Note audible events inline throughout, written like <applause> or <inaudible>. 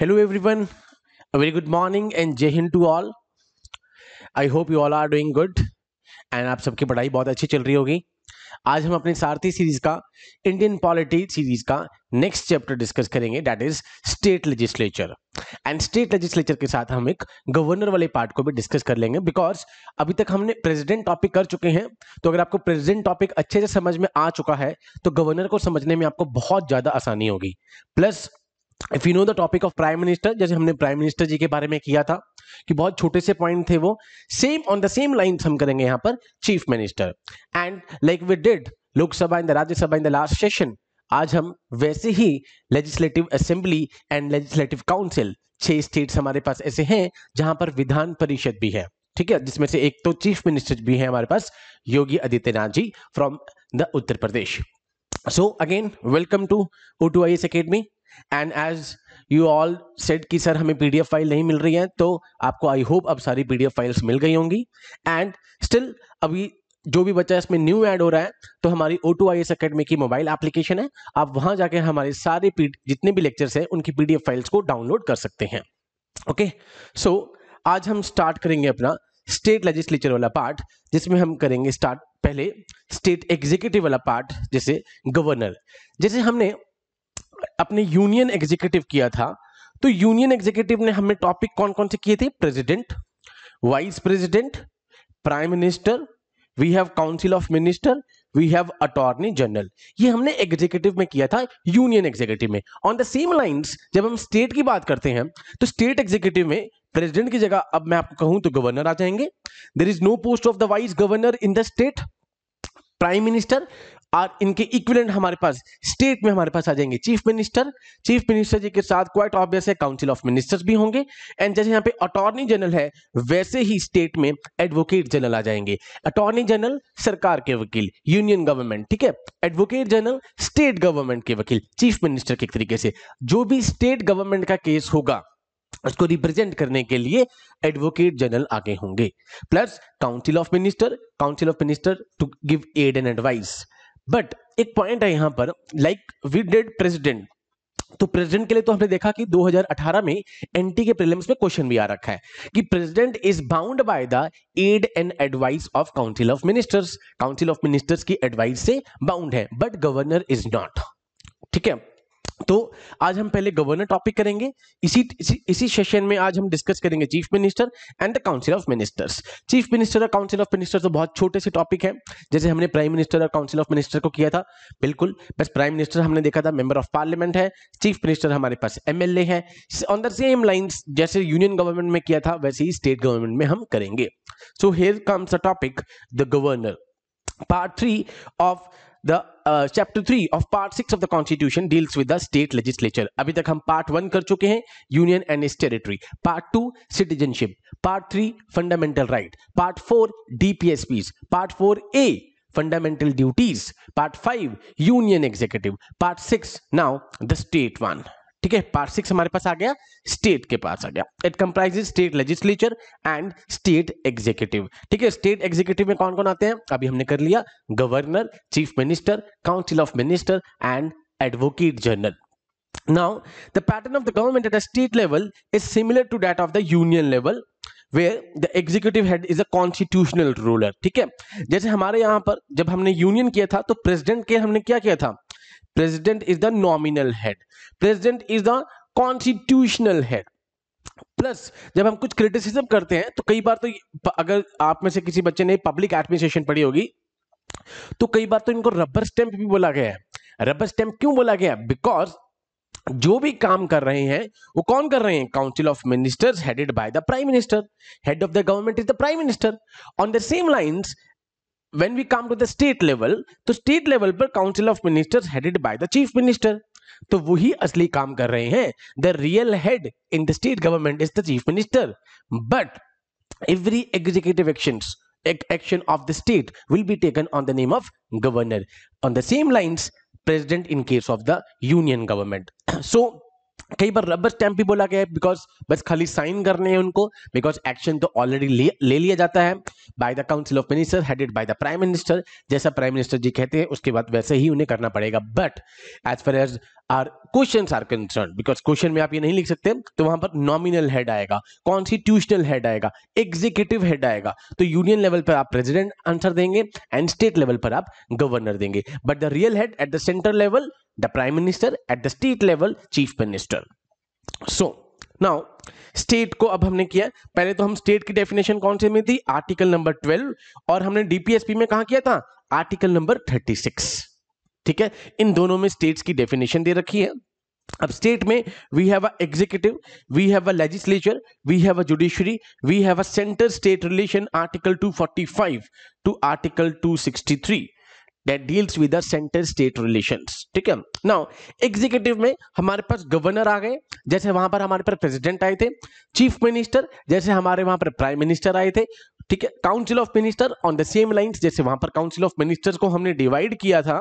Hello everyone a very good morning and Jai Hind to all I hope you all are doing good and आप सबकी पढ़ाई बहुत अच्छी चल रही होगी आज हम अपने सारथी सीरीज का इंडियन पॉलिटी सीरीज का नेक्स्ट चैप्टर डिस्कस करेंगे that is state legislature and state legislature के साथ हम एक गवर्नर वाले पार्ट को भी डिस्कस कर लेंगे बिकॉज अभी तक हमने प्रेसिडेंट टॉपिक कर चुके हैं तो अगर आपको प्रेसिडेंट टॉपिक अच्छे से समझ में आ चुका है तो गवर्नर को समझने में आपको बहुत ज़्यादा आसानी होगी plus if you know the topic of prime minister जैसे हमने प्राइम मिनिस्टर जी के बारे में किया था कि बहुत छोटे से पॉइंट थे वो same on the same line हम करेंगे यहां पर chief minister and like we did Lok Sabha in the Rajya Sabha in the last session आज हम वैसे ही legislative assembly and legislative council छह स्टेट्स हमारे पास ऐसे हैं जहां पर विधान परिषद भी है ठीक है जिसमें से एक तो चीफ मिनिस्टर भी है हमारे पास Yogi Adityanath ji from the Uttar Pradesh so again welcome to O two I S academy and as you all said कि सर हमें पी फाइल नहीं मिल रही है तो आपको आई होप अब सारी पीडीएफ फाइल्स मिल गई होंगी एंड स्टिल अभी जो भी बच्चा इसमें न्यू ऐड हो रहा है तो हमारी O two I S academy की मोबाइल एप्लीकेशन है आप वहां जाके हमारे सारे जितने भी लेक्चर्स हैं उनकी पीडीएफ फाइल्स को डाउनलोड कर सकते हैं ओके सो so, आज हम स्टार्ट करेंगे अपना स्टेट लेजिस्लेचर वाला पार्ट जिसमें हम करेंगे स्टार्ट पहले स्टेट एग्जीक्यूटिव वाला पार्ट जैसे गवर्नर जैसे हमने अपने यूनियन एग्जीक्यूटिव किया था तो यूनियन एग्जीक्यूटिव ने हमें टॉपिक कौन कौन से किए थे president vice president prime minister we have council of minister we have attorney general ये हमने एग्जीक्यूटिव में किया था यूनियन एग्जीक्यूटिव में ऑन द सेम लाइंस जब हम स्टेट की बात करते हैं तो स्टेट एग्जीक्यूटिव में प्रेसिडेंट की जगह अब मैं आपको कहूं तो गवर्नर आ जाएंगे there is no post of the vice governor in the state prime minister और इनके इक्विलेंट हमारे पास स्टेट में हमारे पास आ जाएंगे chief minister chief minister ji के साथ क्वाइट ऑब्वियस है काउंसिल ऑफ मिनिस्टर्स भी होंगे एंड जैसे यहाँ पे अटॉर्नी जनरल है वैसे ही स्टेट में एडवोकेट जनरल आ जाएंगे अटॉर्नी जनरल सरकार के वकील यूनियन गवर्नमेंट ठीक है एडवोकेट जनरल स्टेट गवर्नमेंट के वकील चीफ मिनिस्टर के तरीके से जो भी स्टेट गवर्नमेंट का केस होगा उसको रिप्रेजेंट करने के लिए एडवोकेट जनरल आगे होंगे plus council of minister council of minister to give aid and advice but एक पॉइंट है यहां पर लाइक वी डेड प्रेसिडेंट तो प्रेसिडेंट के लिए तो हमने देखा कि 2018 में एनटी के प्रीलिम्स में क्वेश्चन भी आ रखा है कि president is bound by the aid and advice of council of ministers council of ministers की एडवाइस से बाउंड है बट गवर्नर इज नॉट ठीक है तो आज हम पहले गवर्नर टॉपिक करेंगे इसी इसी सेशन में आज हम डिस्कस करेंगे chief minister and the council of ministers chief minister और काउंसिल ऑफ मिनिस्टर तो बहुत छोटे से टॉपिक है जैसे हमने प्राइम मिनिस्टर और काउंसिल ऑफ मिनिस्टर को किया था बिल्कुल बस प्राइम मिनिस्टर हमने देखा था मेंबर ऑफ पार्लियामेंट है चीफ मिनिस्टर हमारे पास एम है ऑन द सेम लाइन जैसे यूनियन गवर्नमेंट में किया था वैसे ही स्टेट गवर्नमेंट में हम करेंगे so here comes a topic the governor part three of the chapter three of part six of the constitution deals with the state legislature अभी तक हम पार्ट वन कर चुके हैं union and its territory part two citizenship part three fundamental right part four DPSP part four A fundamental duties part five union executive part six now the state one ठीक है part six हमारे पास आ गया state के पास आ गया it comprise state legislature and state executive ठीक है स्टेट एग्जीक्यूटिव में कौन कौन आते हैं अभी हमने कर लिया governor chief minister council of minister and advocate general now the pattern of the government at a state level is similar to that of the union level where the executive head is a constitutional ruler ठीक है जैसे हमारे यहाँ पर जब हमने union किया था तो president के हमने क्या किया था president is the nominal head president is the constitutional head plus जब हम कुछ क्रिटिसिज्म करते हैं तो कई बार तो अगर आप में से किसी बच्चे ने पब्लिक एडमिनिस्ट्रेशन पढ़ी होगी तो कई बार तो इनको रबर स्टैंप भी बोला गया है रबर स्टैंप क्यों बोला गया बिकॉज जो भी काम कर रहे हैं वो कौन कर रहे हैं council of ministers headed by the prime minister head of the government is the prime minister on the same lines when we come to the state level to तो state level per council of ministers headed by the chief minister तो वही असली काम कर रहे हैं the real head in the state government is the chief minister but every executive action action of the state will be taken on the name of governor on the same line president in case of the union government so कई बार rubber stamp भी बोला गया है because बस खाली sign करने हैं उनको बिकॉज एक्शन तो ऑलरेडी ले लिया जाता है by the council of minister headed by the prime minister जैसा प्राइम मिनिस्टर जी कहते हैं उसके बाद वैसे ही उन्हें करना पड़ेगा but as far as our question are concern because question में आप ये नहीं लिख सकते तो वहां पर नॉमिनल हेड आएगा कॉन्स्टिट्यूशनल हेड आएगा एग्जीक्यूटिव हेड आएगा तो यूनियन लेवल पर आप प्रेसिडेंट आंसर देंगे एंड स्टेट लेवल पर आप गवर्नर देंगे but the real head at the centre level the prime minister at the state level chief minister so now state को अब हमने किया पहले तो हम स्टेट की डेफिनेशन कौन से में थी आर्टिकल नंबर 12 और हमने डीपीएसपी में कहा किया था आर्टिकल नंबर 36 ठीक है इन दोनों में स्टेट्स की डेफिनेशन दे रखी है अब स्टेट में we have a executive we have a legislature we have a judiciary we have a centre state relation article 245 to article 263 That deals with the center-state relations, ठीक है Now executive में हमारे पास governor आ गए जैसे वहां पर हमारे पर president आए थे chief minister जैसे हमारे वहां पर prime minister आए थे ठीक है Council of minister on the same lines जैसे वहां पर council of ministers को हमने divide किया था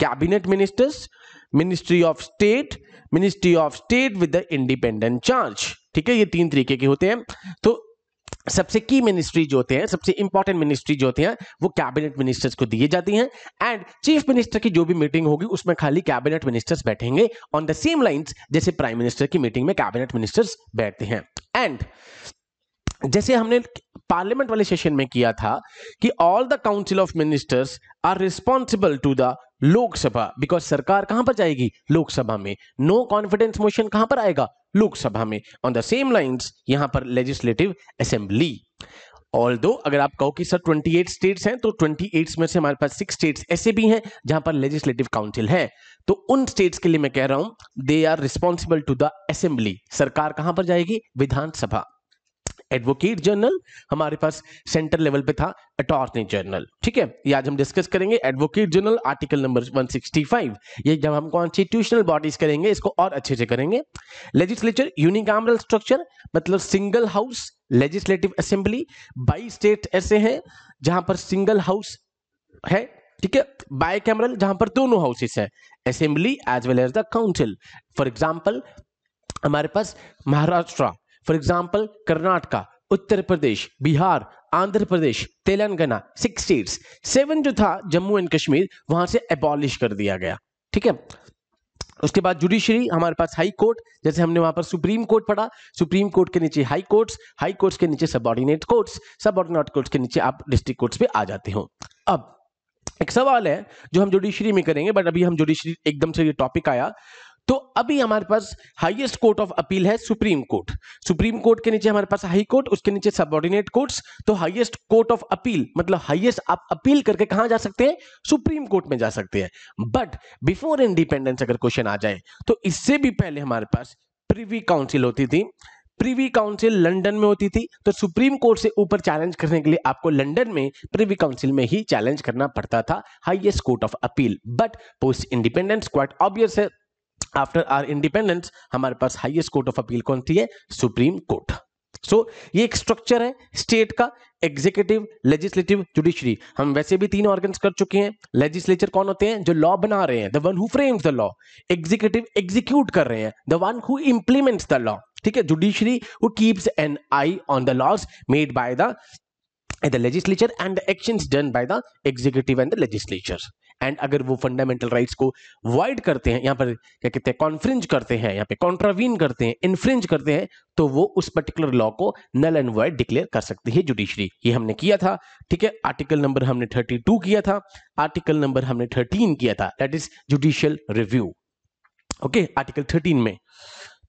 cabinet ministers ministry of state ministry of state with the independent charge ठीक है ये तीन तरीके के होते हैं तो सबसे की मिनिस्ट्री जो होते हैं सबसे इंपॉर्टेंट मिनिस्ट्री जो होते हैं वो कैबिनेट मिनिस्टर्स को दिए जाती हैं एंड चीफ मिनिस्टर की जो भी मीटिंग होगी उसमें खाली कैबिनेट मिनिस्टर्स बैठेंगे ऑन द सेम लाइंस जैसे प्राइम मिनिस्टर की मीटिंग में कैबिनेट मिनिस्टर्स बैठते हैं एंड जैसे हमने पार्लियामेंट वाले सेशन में किया था कि all the council of ministers are responsible to the Lok Sabha because सरकार कहां पर जाएगी लोकसभा में नो कॉन्फिडेंस मोशन कहां पर आएगा लोकसभा में ऑन द सेम लाइंस यहां पर लेजिस्लेटिव असेंबली ऑल दो अगर आप कहो कि सर 28 स्टेट्स हैं तो 28 में से हमारे पास सिक्स स्टेट्स ऐसे भी हैं जहां पर लेजिस्लेटिव काउंसिल है तो उन स्टेट्स के लिए मैं कह रहा हूं they are responsible to the assembly सरकार कहां पर जाएगी विधानसभा एडवोकेट जर्नल हमारे पास सेंटर लेवल पे था अटॉर्नी जर्नल ठीक है ये आज हम डिस्कस करेंगे एडवोकेट जर्नल आर्टिकल नंबर 165 ये जब हम कॉन्स्टिट्यूशनल बॉडीज करेंगे इसको और अच्छे से करेंगे लेजिस्लेचर यूनिकामरल स्ट्रक्चर मतलब सिंगल हाउस लेजिस्लेटिव असेंबली बाई स्टेट ऐसे हैं जहां पर सिंगल हाउस है ठीक है बाय कैमरल जहां पर दोनों हाउसेस है assembly as well as the council for example हमारे पास Maharashtra for example Karnataka Uttar Pradesh Bihar Andhra Pradesh Telangana six states seven जो था जम्मू एंड कश्मीर वहां से एबॉलिश कर दिया गया ठीक है उसके बाद जुडिशरी हमारे पास हाई कोर्ट जैसे हमने वहां पर सुप्रीम कोर्ट पढ़ा सुप्रीम कोर्ट के नीचे हाई कोर्ट्स हाई कोर्ट्स के नीचे सबॉर्डिनेट कोर्ट्स सबॉर्डिनेट कोर्ट्स के नीचे आप डिस्ट्रिक्ट कोर्ट्स पे आ जाते हो अब एक सवाल है जो हम जुडिशरी में करेंगे बट अभी हम जुडिशरी एकदम से ये टॉपिक आया तो अभी हमारे पास हाईएस्ट कोर्ट ऑफ अपील है सुप्रीम कोर्ट सुप्रीम कोर्ट के नीचे हमारे पास हाई कोर्ट उसके नीचे सबऑर्डिनेट कोर्ट्स तो हाईएस्ट कोर्ट ऑफ अपील मतलब हाईएस्ट आप अपील करके कहां जा सकते हैं सुप्रीम कोर्ट में जा सकते हैं बट बिफोर इंडिपेंडेंस अगर क्वेश्चन आ जाए तो इससे भी पहले हमारे पास प्रिवी काउंसिल होती थी प्रिवी काउंसिल लंदन में होती थी तो सुप्रीम कोर्ट से ऊपर चैलेंज करने के लिए आपको लंदन में प्रिवी काउंसिल में ही चैलेंज करना पड़ता था highest court of appeal but post independence quite obvious है आफ्टर आर इंडिपेंडेंस हमारे पास हाईएस्ट कोर्ट ऑफ अपील कौन सी है सुप्रीम कोर्ट सो so, ये एक स्ट्रक्चर है स्टेट का एग्जीक्यूटिव लेजिस्लेटिव जुडिशरी हम वैसे भी तीन ऑर्गन्स कर चुके हैं लेजिस्लेचर कौन होते हैं जो लॉ बना रहे हैं the one who frames the law executive execute कर रहे हैं the one who implements the law ठीक है judiciary who keeps an eye on the laws made by the the legislature and the action done by the executive and the legislature and अगर वो fundamental rights को wide करते हैं यहाँ पर क्या कहते हैं कॉन्फ्रेंज करते हैं यहाँ पे कॉन्ट्रावीन करते हैं इन्फ्रेंज करते हैं तो वो उस पर्टिकुलर लॉ को नल एंड वाइड डिक्लेयर कर सकती है जुडिशरी ये हमने किया था ठीक है आर्टिकल नंबर हमने 32 किया था आर्टिकल नंबर हमने 13 किया था that is judicial review okay article 13 में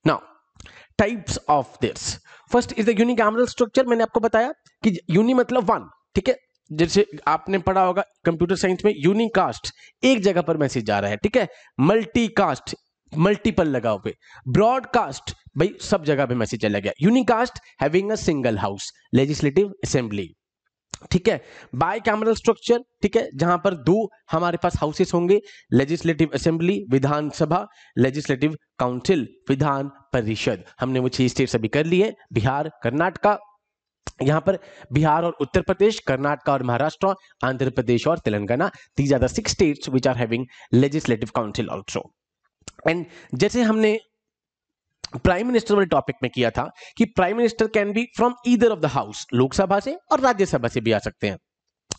now types of this first is the structure मैंने आपको बताया कि यूनि मतलब वन ठीक है जैसे आपने पढ़ा होगा कंप्यूटर साइंस में यूनिकास्ट एक जगह पर मैसेज जा रहा है ठीक है मल्टीकास्ट मल्टीपल लगा हुए ब्रॉडकास्ट भाई सब जगह पे मैसेज चला गया unicameral having a single house legislative assembly ठीक है बाई कैमरल स्ट्रक्चर ठीक है जहां पर दो हमारे पास हाउसेस होंगे legislative assembly Vidhan Sabha legislative council Vidhan Parishad हमने वो छह स्टेट सभी कर लिए बिहार कर्नाटका यहाँ पर बिहार और उत्तर प्रदेश कर्नाटका और महाराष्ट्र आंध्र प्रदेश और तेलंगाना दीज आर दिक्स six states which are having legislative council also and जैसे हमने प्राइम मिनिस्टर वाले टॉपिक में किया था कि prime minister can be from either of the house Lok Sabha से और राज्यसभा से भी आ सकते हैं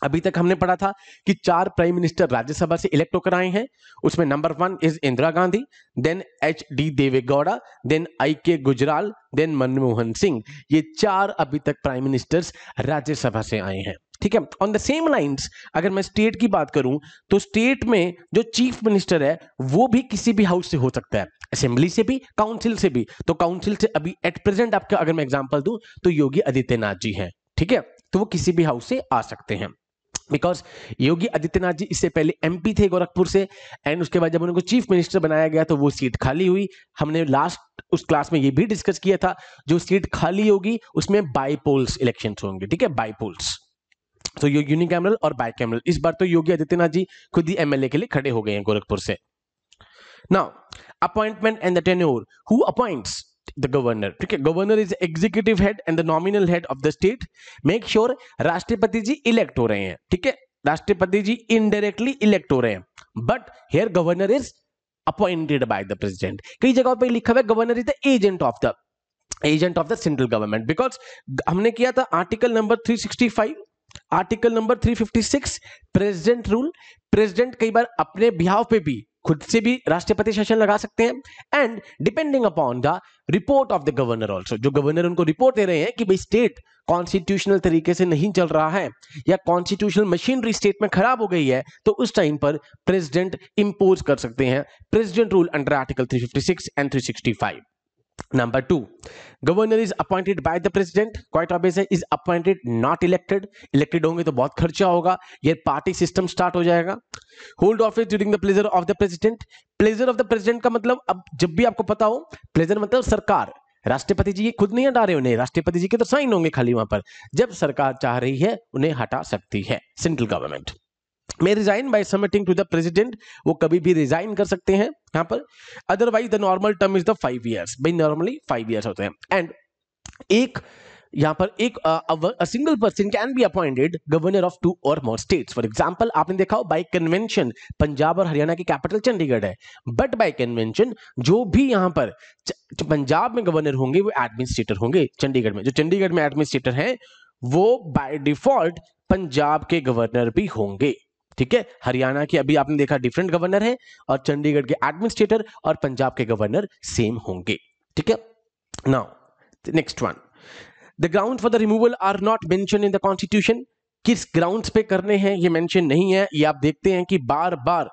अभी तक हमने पढ़ा था कि चार प्राइम मिनिस्टर राज्यसभा से इलेक्ट होकर आए हैं उसमें number one is Indira Gandhi then H D Deve Gowda then I K Gujral then Manmohan Singh ये चार अभी तक प्राइम मिनिस्टर्स राज्यसभा से आए हैं ठीक है ऑन द सेम लाइंस अगर मैं स्टेट की बात करूं तो स्टेट में जो चीफ मिनिस्टर है वो भी किसी भी हाउस से हो सकता है असेंबली से भी काउंसिल से भी तो काउंसिल से अभी एट प्रेजेंट आपका अगर मैं एग्जाम्पल दूं तो योगी आदित्यनाथ जी हैं ठीक है तो वो किसी भी हाउस से आ सकते हैं बिकॉज योगी आदित्यनाथ जी इससे पहले एमपी थे गोरखपुर से एंड उसके बाद जब उनको चीफ मिनिस्टर बनाया गया तो वो सीट खाली हुई हमने लास्ट उस क्लास में ये भी डिस्कस किया था जो सीट खाली होगी उसमें बाईपोल्स इलेक्शन होंगे ठीक है बाईपोल्स तो ये यूनिकैमरल और कैमरल इस बार तो योगी आदित्यनाथ जी खुद ही एमएलए के लिए खड़े हो गए हैं गोरखपुर से now appointment and the tenure who appoints the governor ठीक है governor is executive head and the nominal head of the state make sure राष्ट्रपति जी इलेक्ट हो रहे हैं ठीक है राष्ट्रपति जी इनडायरेक्टली इलेक्ट हो रहे हैं but here governor is appointed by the president कई जगह पर लिखा हुआ governor is the agent of the agent of the central government because हमने किया था article number 365 article number 356 president rule president कई बार अपने बिहाव पे भी खुद से भी राष्ट्रपति शासन लगा सकते हैं and depending upon the report of the governor also जो गवर्नर उनको रिपोर्ट दे रहे हैं कि भाई स्टेट कॉन्स्टिट्यूशनल तरीके से नहीं चल रहा है या कॉन्स्टिट्यूशनल मशीनरी स्टेट में खराब हो गई है तो उस टाइम पर प्रेसिडेंट इंपोज कर सकते हैं president rule under article 356 and 365 Number two, governor is appointed by the president quite obvious is appointed not elected elected होंगे तो बहुत खर्चा होगा ये पार्टी सिस्टम स्टार्ट हो जाएगा hold office during the pleasure of the president pleasure of the president का मतलब अब जब भी आपको पता हो प्लेजर मतलब सरकार राष्ट्रपति जी खुद नहीं हटा रहे उन्हें राष्ट्रपति जी के तो साइन होंगे खाली वहां पर जब सरकार चाह रही है उन्हें हटा सकती है central government may resign by submitting to the president वो कभी भी रिजाइन कर सकते हैं यहाँ पर otherwise the normal term is the five years भाई नॉर्मली फाइव ईयर्स होते हैं एंड एक यहाँ पर एक single person can be appointed governor of two or more states for example आपने देखा हो बाय कन्वेंशन पंजाब और हरियाणा की कैपिटल चंडीगढ़ है बट बाय कन्वेंशन जो भी यहाँ पर पंजाब में गवर्नर होंगे वो एडमिनिस्ट्रेटर होंगे चंडीगढ़ में जो चंडीगढ़ में एडमिनिस्ट्रेटर हैं वो बाय डिफॉल्ट पंजाब के गवर्नर भी होंगे ठीक है हरियाणा के अभी आपने देखा डिफरेंट गवर्नर है और चंडीगढ़ के एडमिनिस्ट्रेटर और पंजाब के गवर्नर सेम होंगे ठीक है now next one the ground for the removal are not mention in the constitution किस ग्राउंड्स पे करने हैं ये मेंशन नहीं है ये आप देखते हैं कि बार बार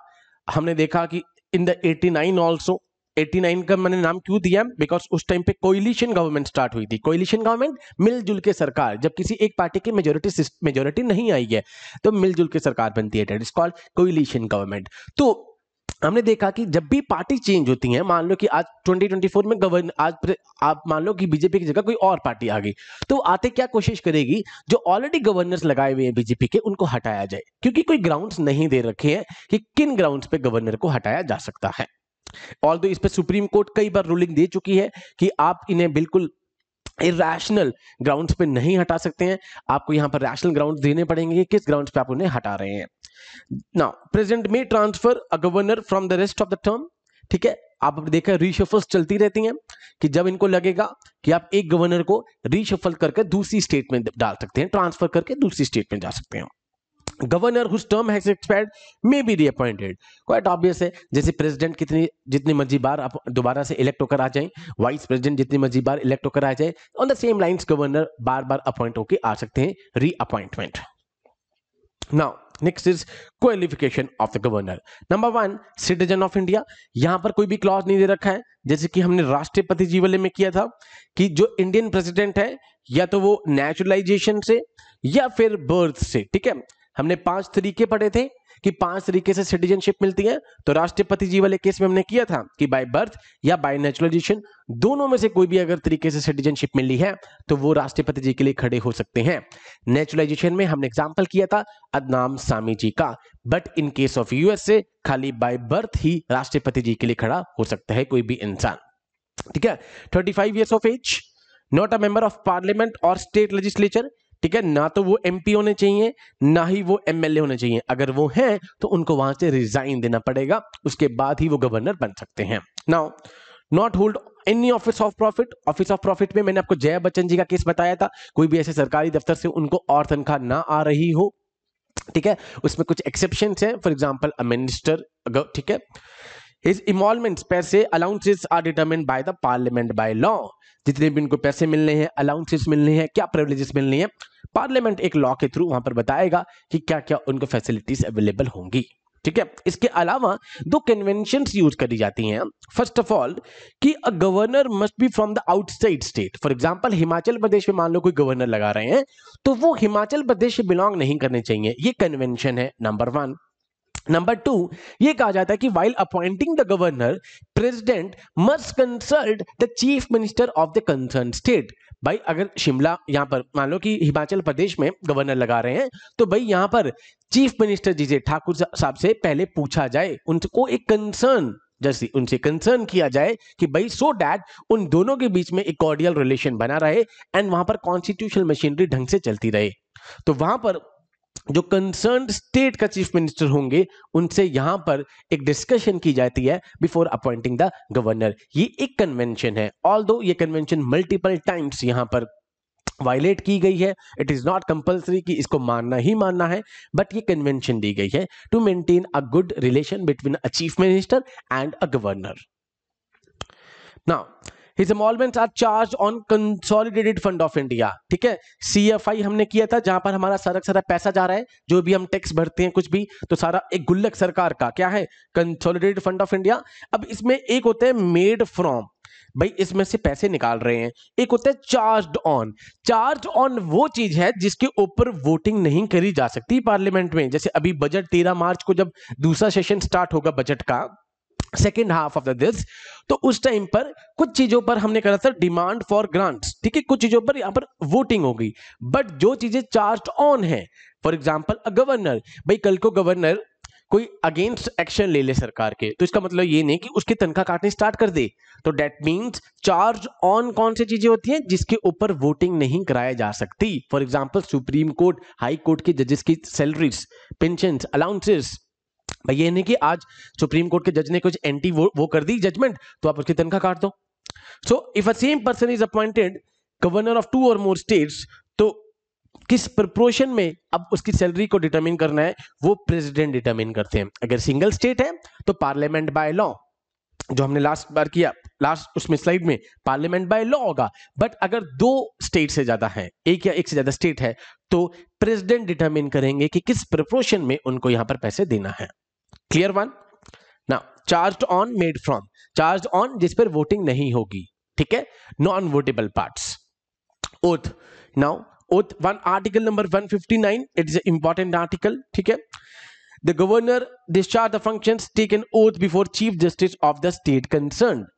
हमने देखा कि इन द 89 ऑल्सो 89 का मैंने नाम क्यों दिया बिकॉज उस टाइम पे कोइलिशन गवर्नमेंट स्टार्ट हुई थी कोइलिशन गवर्नमेंट मिलजुल के सरकार जब किसी एक पार्टी की मेजोरिटी मेजोरिटी नहीं आई है तो मिलजुल के सरकार बनती है that is called coalition government तो हमने देखा कि जब भी पार्टी चेंज होती है मान लो कि आज 2024 में गवर्न आज आप मान लो कि बीजेपी की जगह कोई और पार्टी आ गई तो आते क्या कोशिश करेगी जो ऑलरेडी गवर्नर्स लगाए हुए हैं बीजेपी के उनको हटाया जाए क्योंकि कोई ग्राउंड्स नहीं दे रखे हैं कि किन ग्राउंड्स पे गवर्नर को हटाया जा सकता है ऑल दो इस पर सुप्रीम कोर्ट कई बार रूलिंग दे चुकी है कि आप इन्हें बिल्कुल इेशनल ग्राउंड्स पे नहीं हटा सकते हैं आपको यहां पर रैशनल ग्राउंड देने पड़ेंगे कि किस ग्राउंड पे आप उन्हें हटा रहे हैं ना president may transfer a governor from the rest of the term ठीक है आप देखा रीशफल्स चलती रहती हैं कि जब इनको लगेगा कि आप एक गवर्नर को रीशफल करके दूसरी स्टेट में डाल सकते हैं ट्रांसफर करके दूसरी स्टेट में जा सकते हैं governor whose term has expired may be reappointed quite obvious है जैसे प्रेसिडेंट कितनी जितनी मर्जी बार आप दोबारा से इलेक्ट होकर आ जाए वाइस प्रेसिडेंट जितनी मर्जी बार इलेक्ट होकर आ जाए on the same lines governor बार बार अपॉइंट होकर आ सकते हैं reappointment now next is qualification of the governor number one citizen of India यहां पर कोई भी क्लॉज नहीं दे रखा है जैसे कि हमने राष्ट्रपति जी वाले में किया था कि जो इंडियन प्रेसिडेंट है या तो वो नेचुरलाइजेशन से या फिर बर्थ से ठीक है हमने पांच तरीके पढ़े थे कि पांच तरीके से सिटीजनशिप मिलती है तो राष्ट्रपति जी वाले केस में हमने किया था कि बाय बर्थ या बाय नेचुरलाइजेशन दोनों में से कोई भी अगर तरीके से सिटीजनशिप मिली है तो वो राष्ट्रपति जी के लिए खड़े हो सकते हैं नेचुरलाइजेशन में हमने एग्जाम्पल किया था अदनाम सामी जी का but in case of USA खाली बाय बर्थ ही राष्ट्रपति जी के लिए खड़ा हो सकता है कोई भी इंसान ठीक है thirty five of age not a member of parliament or state legislature ठीक है ना तो वो एम होने चाहिए ना ही वो एम होने चाहिए अगर वो हैं तो उनको वहां से रिजाइन देना पड़ेगा उसके बाद ही वो गवर्नर बन सकते हैं now not hold any office of profit office of profit में मैंने आपको जया बच्चन जी का केस बताया था कोई भी ऐसे सरकारी दफ्तर से उनको और तनख्वाह ना आ रही हो ठीक है उसमें कुछ एक्सेप्शन है फॉर एग्जाम्पल अ मिनिस्टर ठीक है हिज इन्वॉल्वमेंट पैसे allowances are determine by the parliament by law जितने भी इनको पैसे मिलने हैं अलाउंसेस मिलने हैं क्या प्रिवलेजेस मिलनी है पार्लियामेंट एक लॉ के थ्रू वहां पर बताएगा कि क्या क्या उनको फैसिलिटीज अवेलेबल होंगी ठीक है इसके अलावा दो कन्वेंशन यूज करी जाती हैं फर्स्ट ऑफ ऑल कि a governor must be from the outside state for example Himachal Pradesh में मान लो कोई गवर्नर लगा रहे हैं तो वो हिमाचल प्रदेश से बिलोंग नहीं करने चाहिए ये कन्वेंशन है नंबर वन नंबर टू ये कहा जाता है कि while appointing the governor president must consult the chief minister of the concern state भाई अगर शिमला यहाँ पर मान लो कि हिमाचल प्रदेश में गवर्नर लगा रहे हैं तो भाई यहाँ पर चीफ मिनिस्टर जी से ठाकुर साहब से पहले पूछा जाए उनको एक कंसर्न जैसे उनसे कंसर्न किया जाए कि भाई सो डैट उन दोनों के बीच में एक कॉर्डियल रिलेशन बना रहे एंड वहां पर कॉन्स्टिट्यूशनल मशीनरी ढंग से चलती रहे तो वहां पर जो कंसर्न स्टेट का चीफ मिनिस्टर होंगे उनसे यहां पर एक डिस्कशन की जाती है बिफोर अपॉइंटिंग द गवर्नर ये एक कन्वेंशन है ऑल दो ये कन्वेंशन मल्टीपल टाइम्स यहां पर वायलेट की गई है इट इज़ नॉट कंपल्सरी कि इसको मानना ही मानना है बट ये कन्वेंशन दी गई है to maintain a good relation between a chief minister and a governor now his emolument are charge on consolidated fund of India ठीक है सी एफ आई हमने किया था जहां पर हमारा सारा सारा पैसा जा रहा है जो भी हम टैक्स भरते हैं कुछ भी तो सारा एक गुल्लक सरकार का क्या है कंसोलिडेटेड फंड ऑफ इंडिया अब इसमें एक होता है मेड फ्रॉम भाई इसमें से पैसे निकाल रहे हैं एक होता है चार्ज ऑन चार्ज ऑन वो चीज है जिसके ऊपर वोटिंग नहीं करी जा सकती पार्लियामेंट में जैसे अभी बजट तेरह मार्च को जब दूसरा सेशन स्टार्ट होगा बजट का second half of the this तो उस टाइम पर कुछ चीज़ों पर हमने कहा था डिमांड फॉर ग्रांट्स ठीक है कुछ चीज़ों पर यहाँ पर वोटिंग होगी बट जो चीज़ें चार्ज ऑन है फॉर एग्जाम्पल अ गवर्नर भाई कल को गवर्नर कोई अगेंस्ट एक्शन ले ले सरकार के तो इसका मतलब ये नहीं कि उसकी तनख्वाह काटनी स्टार्ट कर दे तो डेट मीन्स चार्ज ऑन कौन सी चीजें होती हैं जिसके ऊपर वोटिंग नहीं कराया जा सकती for example supreme court high court के जजेस की सैलरीज पेंशन अलाउंसेस भाई ये नहीं कि आज सुप्रीम कोर्ट के जज ने कुछ एंटी वो, वो कर दी जजमेंट तो आप उसकी तनखा काट दो so if a same person is appointed governor of two or more states तो किस प्रपोर्शन में अब उसकी सैलरी को डिटरमिन करना है वो प्रेसिडेंट डिटरमिन करते हैं अगर सिंगल स्टेट है तो पार्लियामेंट बाय लॉ जो हमने लास्ट बार किया लास्ट उसमें स्लाइड में पार्लियामेंट बाय लॉ होगा बट अगर दो स्टेट से ज्यादा है एक या एक से ज्यादा स्टेट है तो प्रेसिडेंट डिटरमिन करेंगे कि किस प्रपोर्शन में उनको यहां पर पैसे देना है क्लियर वन ना charge on made from charge on जिस पर वोटिंग नहीं होगी ठीक है non votable part oath now oath one article number 159 it is important article ठीक है the governor discharge the functions take an oath before chief justice of the state concerned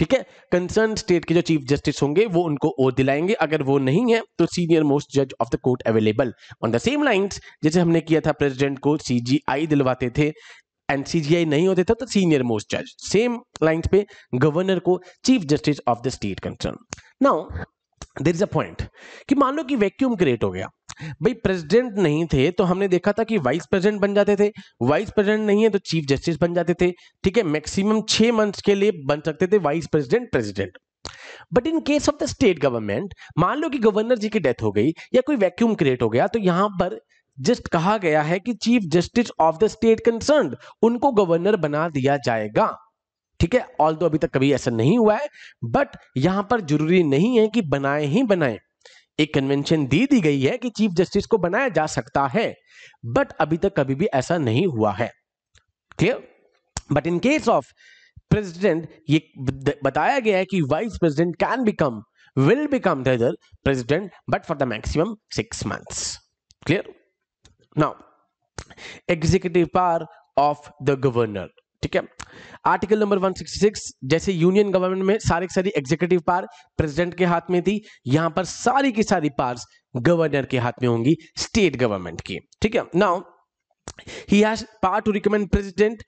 ठीक है कंसर्न स्टेट के जो चीफ जस्टिस होंगे वो उनको ओर दिलाएंगे अगर वो नहीं है तो सीनियर मोस्ट जज of the court available on the same lines जैसे हमने किया था प्रेसिडेंट को सीजीआई दिलवाते थे एंड सीजीआई नहीं होते थे तो सीनियर मोस्ट जज सेम लाइंस पे गवर्नर को chief justice of the state concern now there is a point कि मान लो कि वैक्यूम क्रिएट हो गया भाई प्रेसिडेंट नहीं थे तो हमने देखा था कि वाइस प्रेसिडेंट बन जाते थे वाइस प्रेसिडेंट नहीं है तो चीफ जस्टिस बन जाते थे ठीक है मैक्सिमम छह मंथ के लिए बन सकते थे vice president president but in case of the state government मान लो कि गवर्नर जी की डेथ हो गई या कोई वैक्यूम क्रिएट हो गया तो यहां पर जस्ट कहा गया है कि chief justice of the state concern उनको गवर्नर बना दिया जाएगा ठीक है ऑल अभी तक कभी ऐसा नहीं हुआ है बट यहां पर जरूरी नहीं है कि बनाए ही बनाए एक कन्वेंशन दे दी गई है कि चीफ जस्टिस को बनाया जा सकता है बट अभी तक कभी भी ऐसा नहीं हुआ है clear but in case of president ये बताया गया है कि vice president can become will become the president but for the maximum six months clear now executive power of the governor ठीक है आर्टिकल नंबर 166 जैसे यूनियन गवर्नमेंट में सारी की सारी एग्जीक्यूटिव पार प्रेसिडेंट के हाथ में थी यहां पर सारी की सारी पार्स गवर्नर के हाथ में होंगी स्टेट गवर्नमेंट की ठीक है now he has power to recommend president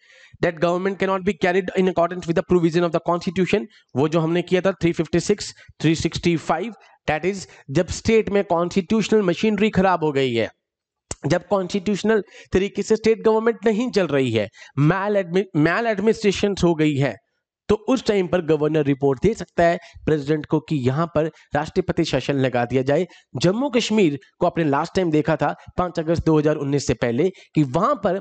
that government cannot be carried in accordance with the provision of the constitution वो जो हमने किया था 356 365 That is, जब स्टेट में कॉन्स्टिट्यूशनल मशीनरी खराब हो गई है जब कॉन्स्टिट्यूशनल तरीके से स्टेट गवर्नमेंट नहीं चल रही है मैल मैल एडमिनिस्ट्रेशन हो गई है तो उस टाइम पर गवर्नर रिपोर्ट दे सकता है प्रेसिडेंट को कि यहां पर राष्ट्रपति शासन लगा दिया जाए जम्मू कश्मीर को आपने लास्ट टाइम देखा था 5 अगस्त 2019 से पहले कि वहां पर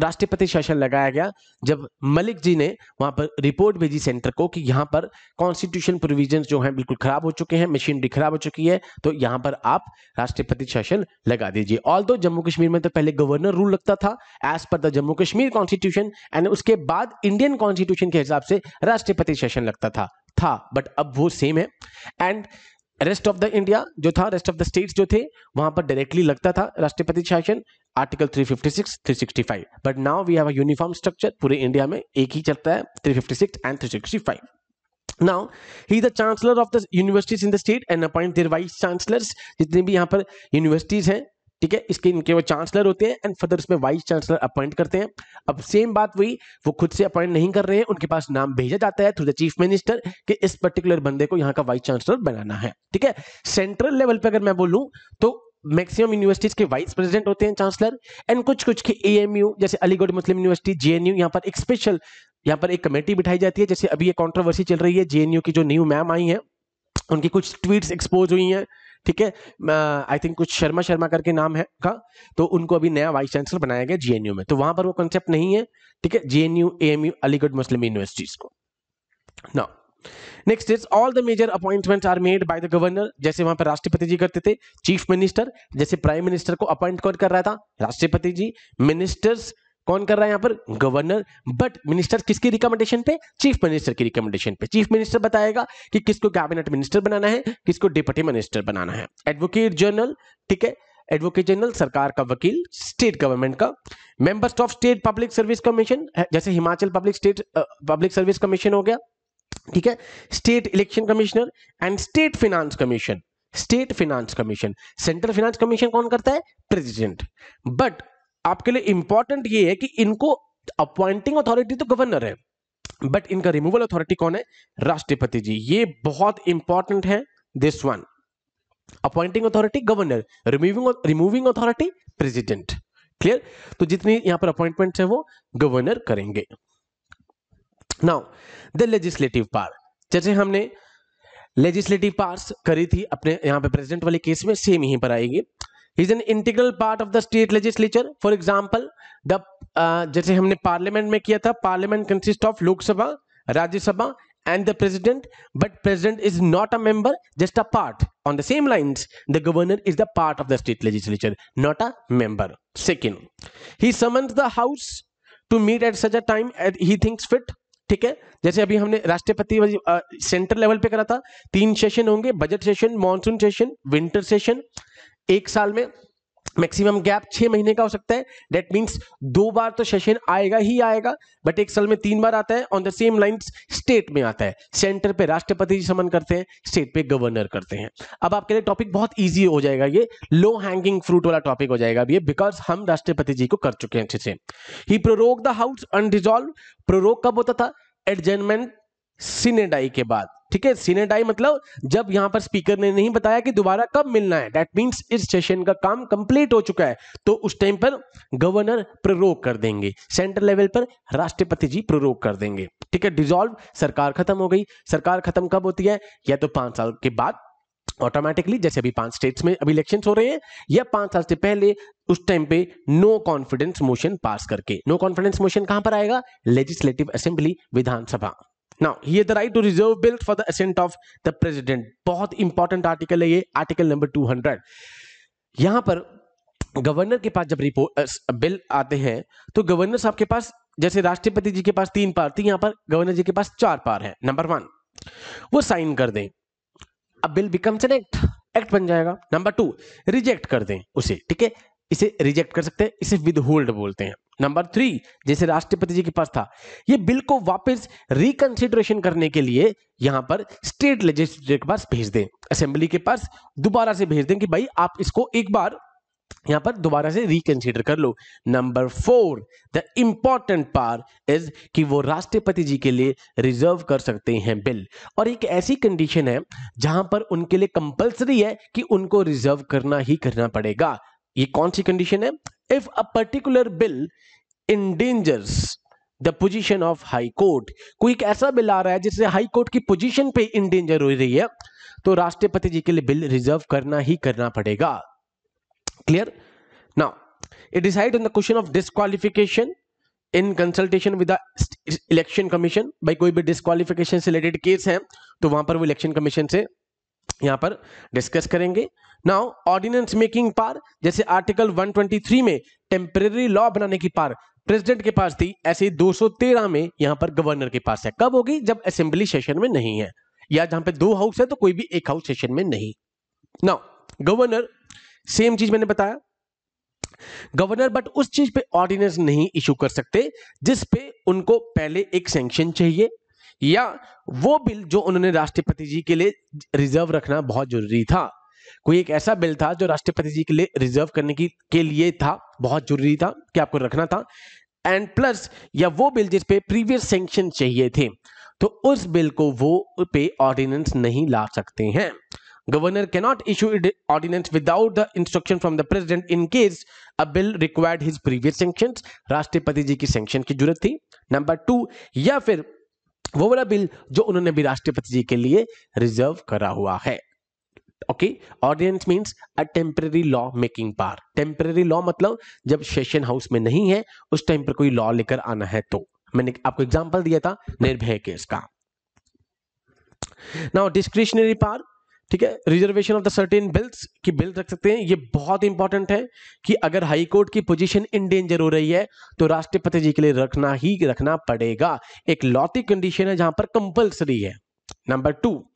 राष्ट्रपति शासन लगाया गया जब मलिक जी ने वहां पर रिपोर्ट भेजी सेंटर को कि यहाँ पर कॉन्स्टिट्यूशन प्रोविजन जो हैं बिल्कुल खराब हो चुके हैं मशीनरी खराब हो चुकी है तो यहाँ पर आप राष्ट्रपति शासन लगा दीजिए ऑल दो जम्मू कश्मीर में तो पहले गवर्नर रूल लगता था as per the Jammu Kashmir constitution and उसके बाद इंडियन कॉन्स्टिट्यूशन के हिसाब से राष्ट्रपति शासन लगता था था बट अब वो सेम है and rest of the India जो था रेस्ट ऑफ द स्टेट्स जो थे वहां पर डायरेक्टली लगता था राष्ट्रपति शासन article 356, 365 but now we have a uniform structure पूरे इंडिया में एक ही चलता है 356 and 365 now he the chancellor of the universities in the state and appoint their vice chancellors जितने भी यहाँ पर यूनिवर्सिटीज हैं ठीक है इसके इनके वो चांसलर होते हैं एंड फर्दर उसमें वाइस चांसलर अपॉइंट करते हैं अब सेम बात वही वो खुद से अपॉइंट नहीं कर रहे हैं उनके पास नाम भेजा जाता है थ्रू द चीफ मिनिस्टर कि इस पर्टिकुलर बंदे को यहाँ का वाइस चांसलर बनाना है ठीक है सेंट्रल लेवल पर अगर मैं बोलूँ तो मैक्सिमम यूनिवर्सिटीज के वाइस प्रेसिडेंट होते हैं चांसलर एंड कुछ कुछ के एएमयू जैसे अलीगढ़ मुस्लिम यूनिवर्सिटी जेएनयू यहाँ पर एक स्पेशल यहाँ पर एक कमेटी बिठाई जाती है जैसे अभी ये कंट्रोवर्सी चल रही है जेएनयू की जो न्यू मैम आई है उनकी कुछ ट्वीट्स एक्सपोज हुई हैं ठीक है आई थिंक कुछ शर्मा शर्मा करके नाम है का तो उनको अभी नया वाइस चांसलर बनाया गया जेएनयू में तो वहां पर वो कॉन्सेप्ट नहीं है ठीक है JNU AMU Aligarh Muslim universities को ना next is all the major appointments are made by the governor जैसे वहां पर राष्ट्रपति जी करते थे चीफ मिनिस्टर जैसे प्राइम मिनिस्टर को अपॉइंट कौन कर रहा था राष्ट्रपति जी मिनिस्टर्स कौन कर रहा है यहाँ पर गवर्नर बट मिनिस्टर किसकी रिकमेंडेशन पे चीफ मिनिस्टर की रिकमेंडेशन पे चीफ मिनिस्टर बताएगा कि किसको कैबिनेट मिनिस्टर बनाना है किसको डिप्टी मिनिस्टर बनाना है एडवोकेट जनरल ठीक है एडवोकेट जनरल सरकार का वकील स्टेट गवर्नमेंट का members of state public service commission जैसे Himachal public state public service commission हो गया ठीक है state election commissioner and state finance commission state finance commission central finance commission कौन करता है प्रेसिडेंट बट आपके लिए इंपॉर्टेंट ये है कि इनको अपॉइंटिंग अथॉरिटी तो गवर्नर है बट इनका रिमूवल अथॉरिटी कौन है राष्ट्रपति जी ये बहुत इंपॉर्टेंट है this one appointing authority governor removing removing authority president clear तो जितनी यहां पर अपॉइंटमेंट है वो गवर्नर करेंगे नाउ द लेजिस्लेटिव पार जैसे हमने लेजिस्लेटिव पार्स करी थी अपने यहां पे प्रेसिडेंट वाले केस में सेम यहीं पर आएगी is an integral part of the state legislature for example the जैसे हमने पार्लियामेंट में किया था parliament consist of Lok Sabha Rajya Sabha and the president but president is not a member just a part on the same lines the governor is the part of the state legislature not a member second he summons the house to meet at such a time as he thinks fit ठीक है जैसे अभी हमने राष्ट्रपति central level पे करा था तीन सेशन होंगे budget session monsoon session winter session एक साल में मैक्सिमम गैप छह महीने का हो सकता है डेट मीन्स दो बार तो सेशन आएगा ही आएगा बट एक साल में तीन बार आता है on the same line state में आता है सेंटर पे राष्ट्रपति जी समन करते हैं स्टेट पे गवर्नर करते हैं अब आपके लिए टॉपिक बहुत इजी हो जाएगा ये लो हैंगिंग फ्रूट वाला टॉपिक हो जाएगा ये बिकॉज हम राष्ट्रपति जी को कर चुके हैं अच्छे से ही prorogue the house undissolve prorogue कब होता था एडजमेंट सिनेडाई के बाद ठीक है सीनेट मतलब जब यहां पर स्पीकर ने नहीं बताया कि दोबारा कब मिलना है दैट मींस इस सेशन का काम कंप्लीट हो चुका है तो उस टाइम पर गवर्नर प्ररोग कर देंगे सेंट्रल लेवल पर राष्ट्रपति जी प्ररोग कर देंगे ठीक है डिजोल्व सरकार खत्म हो गई सरकार खत्म कब होती है या तो पांच साल के बाद ऑटोमेटिकली जैसे अभी पांच स्टेट्स में अभी इलेक्शन हो रहे हैं या पांच साल से पहले उस टाइम पे नो कॉन्फिडेंस मोशन पास करके नो कॉन्फिडेंस मोशन कहां पर आएगा legislative assembly Vidhan Sabha now here the right to reserve bill for the assent of the president बहुत इंपॉर्टेंट आर्टिकल है ये आर्टिकल नंबर 200 यहां पर गवर्नर के पास जब रिपोर्ट बिल आते हैं तो गवर्नर साहब के पास जैसे राष्ट्रपति जी के पास तीन पार थी यहां पर गवर्नर जी के पास चार पार है नंबर वन वो साइन कर दें अब bill becomes an act act बन जाएगा नंबर टू रिजेक्ट कर दें उसे ठीक है इसे रिजेक्ट कर सकते हैं इसे विद होल्ड बोलते हैं नंबर थ्री जैसे राष्ट्रपति जी के पास था ये बिल को वापस रिकंसिडरेशन करने के लिए यहां पर स्टेट लेजिस्लेचर के पास भेज दें असेंबली के पास दोबारा से भेज दें कि भाई आप इसको एक बार यहां पर दोबारा से रिकंसिडर कर लो number four the important power is कि वो राष्ट्रपति जी के लिए रिजर्व कर सकते हैं बिल और एक ऐसी कंडीशन है जहां पर उनके लिए कंपलसरी है कि उनको रिजर्व करना ही करना पड़ेगा ये कौन सी कंडीशन है if a particular bill dangers the position of high court कोई एक ऐसा बिल आ रहा है जिससे हाई कोर्ट की पोजिशन पे डेंजर हो रही है तो राष्ट्रपति जी के लिए बिल रिजर्व करना ही करना पड़ेगा clear now it decide on the question of disqualification in consultation with election commission भाई कोई भी डिस्कालिफिकेशन से रिलेटेड केस है तो वहां पर वो इलेक्शन कमीशन से यहां पर डिस्कस करेंगे नाउ ऑर्डिनेंस मेकिंग पार जैसे आर्टिकल 123 में टेम्परेरी लॉ बनाने की पार प्रेसिडेंट के पास थी ऐसे 213 में यहां पर गवर्नर के पास है कब होगी जब असेंबली सेशन में नहीं है या जहां पे दो हाउस है तो कोई भी एक हाउस सेशन में नहीं नाउ गवर्नर सेम चीज मैंने बताया गवर्नर बट उस चीज पे ऑर्डिनेंस नहीं इश्यू कर सकते जिस पे उनको पहले एक सेंक्शन चाहिए या वो बिल जो उन्होंने राष्ट्रपति जी के लिए रिजर्व रखना बहुत जरूरी था कोई एक ऐसा बिल था जो राष्ट्रपति जी के लिए रिजर्व करने की के लिए था बहुत जरूरी था कि आपको रखना था एंड प्लस या वो बिल जिस पे प्रीवियस सेंक्शन चाहिए थे तो उस बिल को वो पे ऑर्डिनेंस नहीं ला सकते हैं governor cannot issue ordinance without the instruction from the president in case a bill required his previous sanction राष्ट्रपति जी की सेंक्शन की जरूरत थी नंबर टू या फिर वो वाला बिल जो उन्होंने भी राष्ट्रपति जी के लिए रिजर्व करा हुआ है okay ordinance means a temporary law making power temporary law मतलब जब सेशन हाउस में नहीं है उस टाइम पर कोई लॉ लेकर आना है तो मैंने आपको एग्जाम्पल दिया था निर्भय केस का नाउ डिस्क्रिशनरी पार ठीक है reservation of the certain bills की बिल रख सकते हैं ये बहुत इंपॉर्टेंट है कि अगर हाई कोर्ट की पोजीशन इन डेंजर हो रही है तो राष्ट्रपति जी के लिए रखना ही रखना पड़ेगा एक लॉ कंडीशन है जहां पर कंपलसरी है Number two,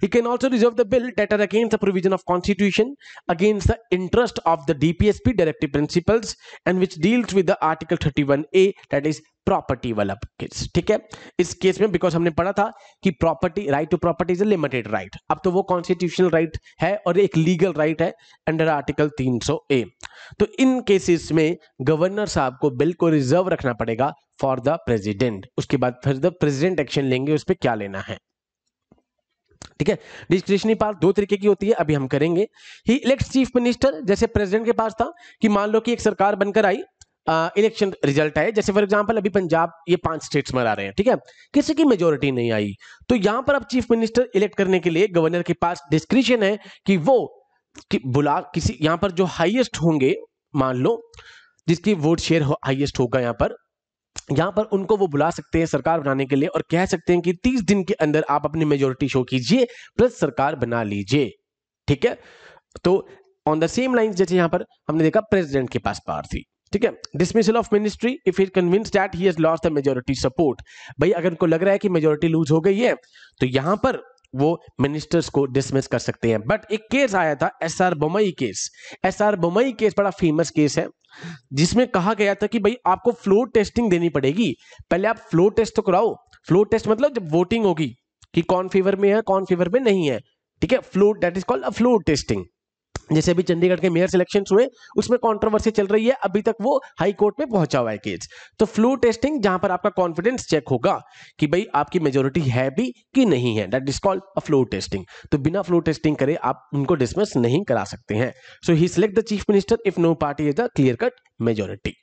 he can also reserve the bill debtor against the provision of constitution, against the interest of the DPSP directive principles and which deals with the article 31A that is property वाला case. ठीक है इस case में because हमने पढ़ा था कि property right to property is a limited right अब तो वो कॉन्स्टिट्यूशनल राइट right है और एक लीगल राइट right है अंडर आर्टिकल 300A. ए तो इन केसेस में गवर्नर साहब को बिल को रिजर्व रखना पड़ेगा फॉर द प्रेसिडेंट उसके बाद फिर द प्रेसिडेंट एक्शन लेंगे उस पर क्या लेना है ठीक है डिस्क्रिशनी पावर दो तरीके की होती है अभी हम करेंगे ही इलेक्ट चीफ मिनिस्टर जैसे प्रेसिडेंट के पास था कि मान लो कि एक सरकार बनकर आई इलेक्शन रिजल्ट आए जैसे फॉर एग्जांपल अभी पंजाब ये पांच स्टेट्स में आ रहे हैं ठीक है किसी की मेजोरिटी नहीं आई तो यहां पर अब चीफ मिनिस्टर इलेक्ट करने के लिए गवर्नर के पास डिस्क्रिशन है कि वो कि बुला किसी यहां पर जो हाइएस्ट होंगे मान लो जिसकी वोट शेयर हाइएस्ट होगा यहां पर यहाँ पर उनको वो बुला सकते हैं सरकार बनाने के लिए और कह सकते हैं कि तीस दिन के अंदर आप अपनी मेजोरिटी शो कीजिए प्लस सरकार बना लीजिए ठीक है तो ऑन द सेम लाइन जैसे यहाँ पर हमने देखा प्रेसिडेंट के पास पार थी ठीक है dismissal of ministry if is convince that he majority support भाई अगर उनको लग रहा है कि मेजोरिटी लूज हो गई है तो यहां पर वो मिनिस्टर्स को डिसमिस कर सकते हैं बट एक केस आया था S R Bommai case S R Bommai case बड़ा फेमस केस है जिसमें कहा गया था कि भाई आपको फ्लो टेस्टिंग देनी पड़ेगी पहले आप फ्लो टेस्ट तो कराओ फ्लो टेस्ट मतलब जब वोटिंग होगी कि कौन फेवर में है कौन फेवर में नहीं है ठीक है floor that is called a floor testing जैसे अभी चंडीगढ़ के मेयर सिलेक्शन हुए उसमें कंट्रोवर्सी चल रही है अभी तक वो हाई कोर्ट में पहुंचा हुआ है केस तो फ्लू टेस्टिंग जहां पर आपका कॉन्फिडेंस चेक होगा कि भाई आपकी मेजोरिटी है भी कि नहीं है that is called a floor testing तो बिना फ्लू टेस्टिंग करे आप उनको डिसमिस नहीं करा सकते हैं so he select the chief minister if no party is the clear cut majority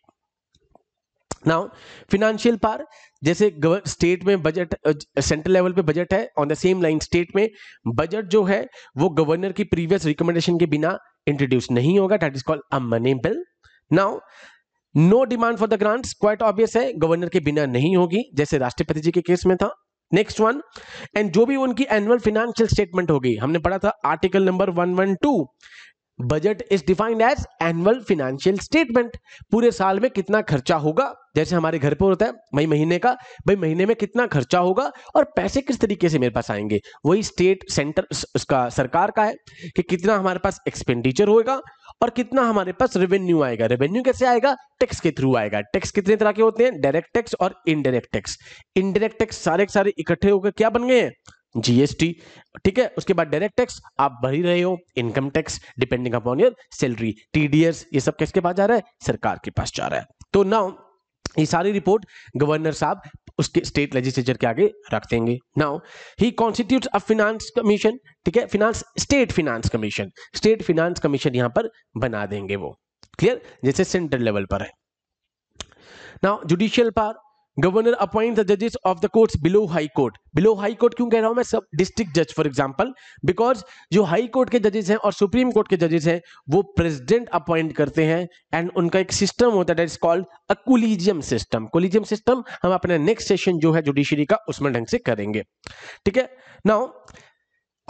now financial power जैसे स्टेट में बजट सेंट्रल लेवल पे बजट है on the same line state में बजट जो है वो गवर्नर की प्रीवियस रिकमेंडेशन के बिना इंट्रोड्यूस नहीं होगा that is called a money bill now no demand for the grants quite obvious है गवर्नर के बिना नहीं होगी जैसे राष्ट्रपति जी के केस में था नेक्स्ट वन एंड जो भी उनकी एनुअल फिनेंशियल स्टेटमेंट होगी हमने पढ़ा था article number one one two budget is defined as annual financial statement पूरे साल में कितना खर्चा होगा जैसे हमारे घर पर होता है मई महीने का भाई महीने में कितना खर्चा होगा और पैसे किस तरीके से मेरे पास आएंगे वही स्टेट सेंटर उसका सरकार का है कि कितना हमारे पास एक्सपेंडिचर होगा और कितना हमारे पास रेवेन्यू आएगा रेवेन्यू कैसे आएगा टैक्स के थ्रू आएगा टैक्स कितने तरह के होते हैं डायरेक्ट टैक्स और इनडायरेक्ट टैक्स इनडायरेक्ट टैक्स सारे सारे इकट्ठे होकर क्या बन गए हैं जीएसटी ठीक है उसके बाद डायरेक्ट टैक्स आप भर ही रहे हो income tax depending upon your salary TDS ये सब किसके पास जा रहा है सरकार के पास जा रहा है तो नाउ ये सारी रिपोर्ट गवर्नर साहब उसके स्टेट लेजिस्लेचर के आगे रख देंगे now he constitute a finance commission ठीक है finance state finance commission state finance commission यहां पर बना देंगे वो क्लियर जैसे सेंट्रल लेवल पर है now judicial power governor appoint the जजेस of the courts below high court below high court क्यों कह रहा हूं मैं सब डिस्ट्रिक्ट जज फॉर एग्जांपल बिकॉज जो हाई कोर्ट के जजेस हैं और सुप्रीम कोर्ट के जजेस हैं वो प्रेसिडेंट अपॉइंट करते हैं एंड उनका एक सिस्टम होता है called a system collegium system हम अपना नेक्स्ट सेशन जो है जुडिशरी का उसमें ढंग से करेंगे ठीक है now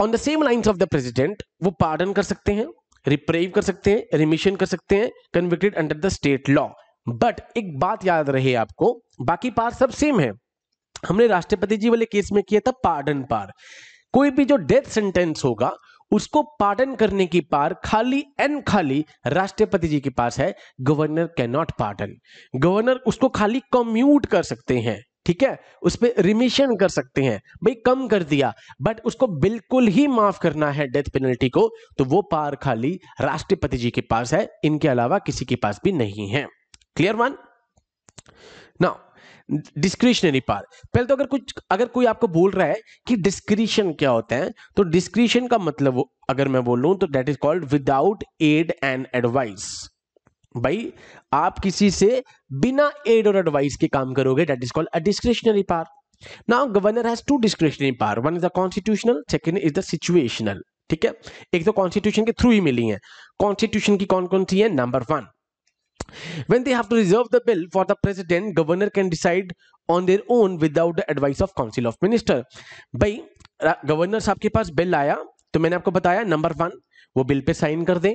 on the same lines of the president वो पार्डन कर सकते हैं रिप्रेव कर सकते हैं रिमिशन कर सकते हैं convicted under the state law but एक बात याद रहे आपको बाकी पार सब सेम है हमने राष्ट्रपति जी वाले केस में किया था पार्डन पार कोई भी जो डेथ सेंटेंस होगा उसको पार्डन करने की पार खाली एंड खाली राष्ट्रपति जी के पास है governor cannot pardon governor उसको खाली कम्यूट कर सकते हैं ठीक है उस पर रिमिशन कर सकते हैं भाई कम कर दिया बट उसको बिल्कुल ही माफ करना है डेथ पेनल्टी को तो वो पार खाली राष्ट्रपति जी के पास है इनके अलावा किसी के पास भी नहीं है clear one now discretionary power पहले तो अगर कुछ अगर कोई आपको बोल रहा है कि डिस्क्रिशन क्या होता है तो डिस्क्रिशन का मतलब अगर मैं बोलूं तो that is called without aid and advice भाई आप किसी से बिना एड और एडवाइस के काम करोगे that is called a discretionary power now governor has two discretionary power one is the constitutional second is the situational ठीक है एक तो कॉन्स्टिट्यूशन के थ्रू ही मिली है कॉन्स्टिट्यूशन की कौन कौन सी है number one When they have to reserve the bill for the president, governor can decide on their own without the advice of council of minister. भाई governor साहब के पास bill आया तो मैंने आपको बताया number वन वो bill पे sign कर दे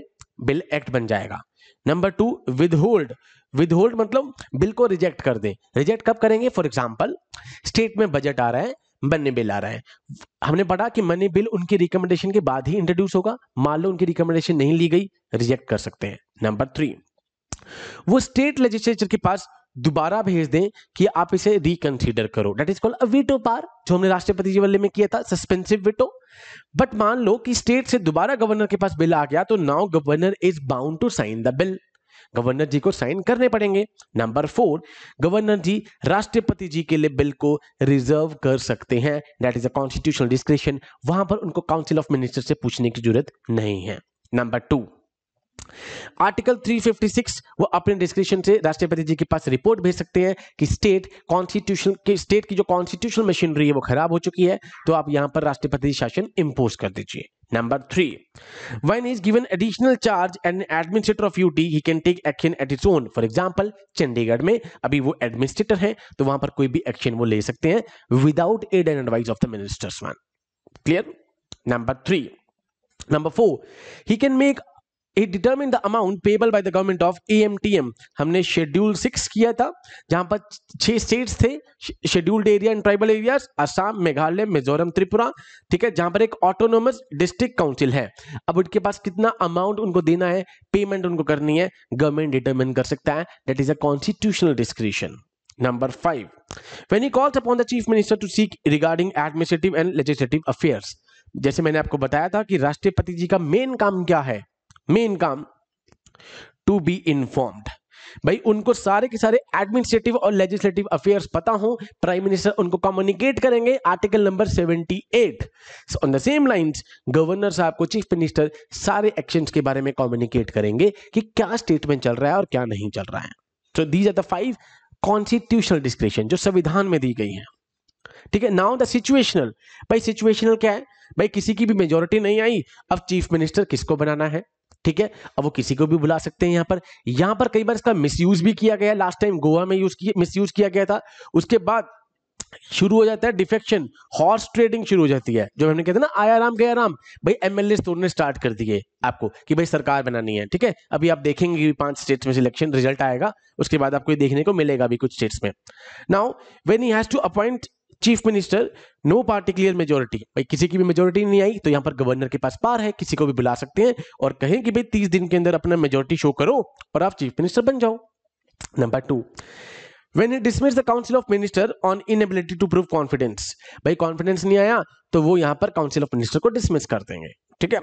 bill act बन जाएगा number टू withhold withhold मतलब bill को reject कर दे reject कब करेंगे for example state में budget आ रहा है मनी बिल आ रहा है हमने पढ़ा कि मनी बिल उनकी रिकमेंडेशन के बाद ही इंट्रोड्यूस होगा मान लो उनकी रिकमेंडेशन नहीं ली गई रिजेक्ट कर सकते हैं नंबर थ्री वो स्टेट लेजिस्लेचर के पास दोबारा भेज दें कि आप इसे रिकंसीडर करो that is called a veto power जो हमने राष्ट्रपति जी वाले में किया था सस्पेंसिव विटो बट मान लो कि स्टेट से दोबारा गवर्नर के पास बिल आ गया तो now governor is bound to sign the bill governor जी को साइन करने पड़ेंगे नंबर फोर गवर्नर जी राष्ट्रपति जी के लिए बिल को रिजर्व कर सकते हैं that is a constitutional description वहां पर उनको काउंसिल ऑफ मिनिस्टर से पूछने की जरूरत नहीं है नंबर टू आर्टिकल 356 वो अपने डिस्क्रिप्शन से राष्ट्रपति जी के पास रिपोर्ट भेज सकते हैं कि स्टेट कॉन्स्टिट्यूशन के स्टेट की जो कॉन्स्टिट्यूशनल मशीनरी है वो खराब हो चुकी है तो आप यहां पर राष्ट्रपति शासन इम्पोज कर दीजिए number three one is given additional charge and administrator of UT he can take action at its own for example Chandigarh में अभी वो एडमिनिस्ट्रेटर है तो वहां पर कोई भी एक्शन वो ले सकते हैं without aid and advice of the ministers one clear number three number four he can make it determine the amount payable by the government of AMTM हमने शेड्यूल सिक्स किया था जहां पर छह स्टेट्स थे scheduled area and tribal areas Assam Meghalaya Mizoram Tripura ठीक है जहां पर एक ऑटोनोमस डिस्ट्रिक्ट काउंसिल है अब उनके पास कितना अमाउंट उनको देना है पेमेंट उनको करनी है गवर्नमेंट डिटर्मिन कर सकता है that is a constitutional description Number five, when he calls upon the chief minister to seek regarding administrative and legislative affairs, जैसे मैंने आपको बताया था कि राष्ट्रपति जी का मेन काम क्या है मेन काम टू बी इन्फॉर्म्ड भाई उनको सारे के सारे एडमिनिस्ट्रेटिव और लेजिस्लेटिव अफेयर्स पता हो प्राइम मिनिस्टर उनको कम्युनिकेट करेंगे article number 78 on the same lines governor साहब को चीफ मिनिस्टर सारे एक्शन के बारे में कम्युनिकेट करेंगे कि क्या स्टेटमेंट चल रहा है और क्या नहीं चल रहा है so these are the five constitutional description जो संविधान में दी गई है ठीक है नाउ द सिचुएशनल भाई सिचुएशनल क्या है भाई किसी की भी मेजोरिटी नहीं आई अब चीफ मिनिस्टर किसको बनाना है ठीक है अब वो किसी को भी बुला सकते हैं यहाँ पर यहाँ पर कई बार इसका मिसयूज भी किया गया लास्ट टाइम गोवा में यूज किया मिसयूज किया गया था उसके बाद शुरू हो जाता है डिफेक्शन हॉर्स ट्रेडिंग शुरू हो जाती है जो हमने कहते हैं ना आया राम गया राम भाई एमएलए तोड़ने स्टार्ट कर दिए आपको कि भाई सरकार बनानी है ठीक है अभी आप देखेंगे कि पांच स्टेट्स में सिलेक्शन रिजल्ट आएगा उसके बाद आपको ये देखने को मिलेगा भी कुछ स्टेट्स में now when he has to appoint chief minister no particular majority भाई किसी की भी मेजोरिटी नहीं आई तो यहां पर गवर्नर के पास पार है किसी को भी बुला सकते हैं और कहें कि भाई तीस दिन के अंदर अपना मेजोरिटी शो करो और आप चीफ मिनिस्टर बन जाओ number two when he dismiss the council of minister on inability to prove confidence भाई कॉन्फिडेंस नहीं आया तो वो यहां पर काउंसिल ऑफ मिनिस्टर को डिसमिस कर देंगे ठीक है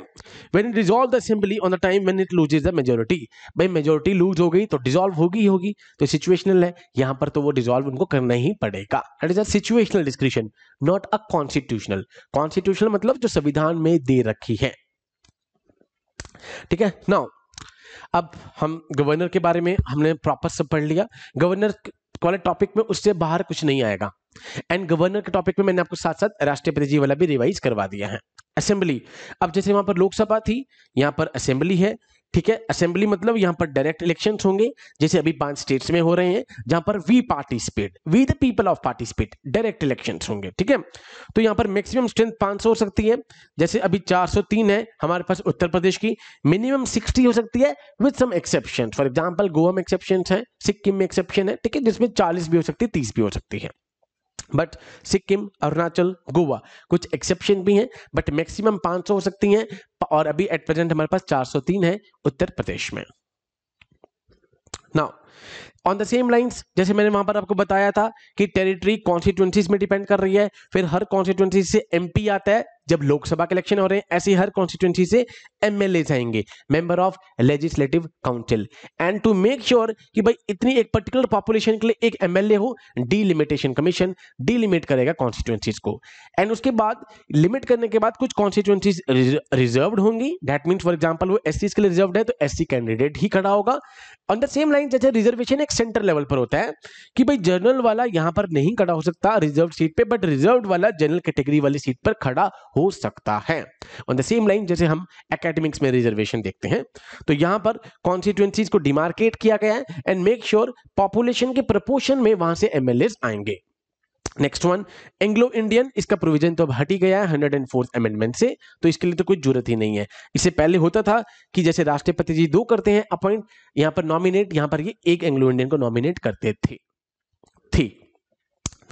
when dissolve the assembly on the time when it lose the majority भाई मेजोरिटी लूज हो गई तो डिजोल्व होगी ही होगी तो सिचुएशनल है यहां पर तो वो डिजोल्व उनको करना ही पड़ेगा that is a situational description not a constitutional constitutional मतलब जो संविधान में दे रखी है ठीक है नाउ अब हम गवर्नर के बारे में हमने प्रॉपर सब पढ़ लिया गवर्नर वाले टॉपिक में उससे बाहर कुछ नहीं आएगा एंड गवर्नर के टॉपिक में मैंने आपको साथ साथ राष्ट्रपति जी वाला भी रिवाइज करवा दिया है असेंबली अब जैसे वहां पर लोकसभा थी यहाँ पर असेंबली है ठीक है असेंबली मतलब यहां पर डायरेक्ट इलेक्शन होंगे जैसे अभी पांच स्टेट्स में हो रहे हैं जहां पर we participate we the people of participate direct election होंगे ठीक है तो यहां पर मैक्सिमम स्ट्रेंथ 500 हो सकती है जैसे अभी 403 है हमारे पास उत्तर प्रदेश की मिनिमम 60 हो सकती है with some exception for example Goa में एक्सेप्शन है सिक्किम में एक्सेप्शन है ठीक है जिसमें चालीस भी हो सकती है तीस भी हो सकती है बट सिक्किम अरुणाचल गोवा कुछ एक्सेप्शन भी हैं बट मैक्सिमम 500 हो सकती हैं और अभी एट प्रेजेंट हमारे पास 403 है उत्तर प्रदेश में now on the same lines जैसे मैंने वहां पर आपको बताया था कि टेरिटरी कॉन्स्टिट्यूंसीज में डिपेंड कर रही है फिर हर कॉन्स्टिट्यूंसी से एमपी आता है जब लोकसभा के इलेक्शन हो रहे हैं ऐसी हर कॉन्स्टिट्युएंसी से एमएलए आएंगे member of legislative council and to make sure कि भाई इतनी एक पर्टिकुलर पॉपुलेशन के लिए एक एमएलए हो डीलिमिटेशन कमीशन डीलिमिट करेगा कॉन्स्टिट्युएंसीज को एंड उसके बाद लिमिट करने के बाद कुछ कॉन्स्टिट्युएंसीज रिजर्व होंगी दैट मीन्स फॉर एग्जाम्पल वो एस के लिए रिजर्व है तो एस कैंडिडेट ही खड़ा होगा ऑन द सेम लाइन जैसे रिजर्वेशन एक सेंटर लेवल पर होता है कि भाई जनरल वाला यहां पर नहीं खड़ा हो सकता रिजर्व सीट पे बट रिजर्व वाला जनरल कैटेगरी वाली सीट पर खड़ा हो सकता है ऑन द सेम लाइन जैसे हम एकेडमिक्स में रिजर्वेशन देखते हैं तो यहां पर कॉन्स्टिट्युएंसीज को डिमार्केट किया गया है एंड मेक श्योर पॉपुलेशन के प्रपोर्शन में वहां से एमएलए आएंगे नेक्स्ट वन एंग्लो इंडियन इसका प्रोविजन तो अब हट ही गया है हंड्रेड एंड फोर्थ अमेंडमेंट से तो इसके लिए तो कोई जरूरत ही नहीं है इससे पहले होता था कि जैसे राष्ट्रपति जी दो करते हैं अपॉइंट यहां पर नॉमिनेट यहां पर ये एक एंग्लो इंडियन को नॉमिनेट करते थे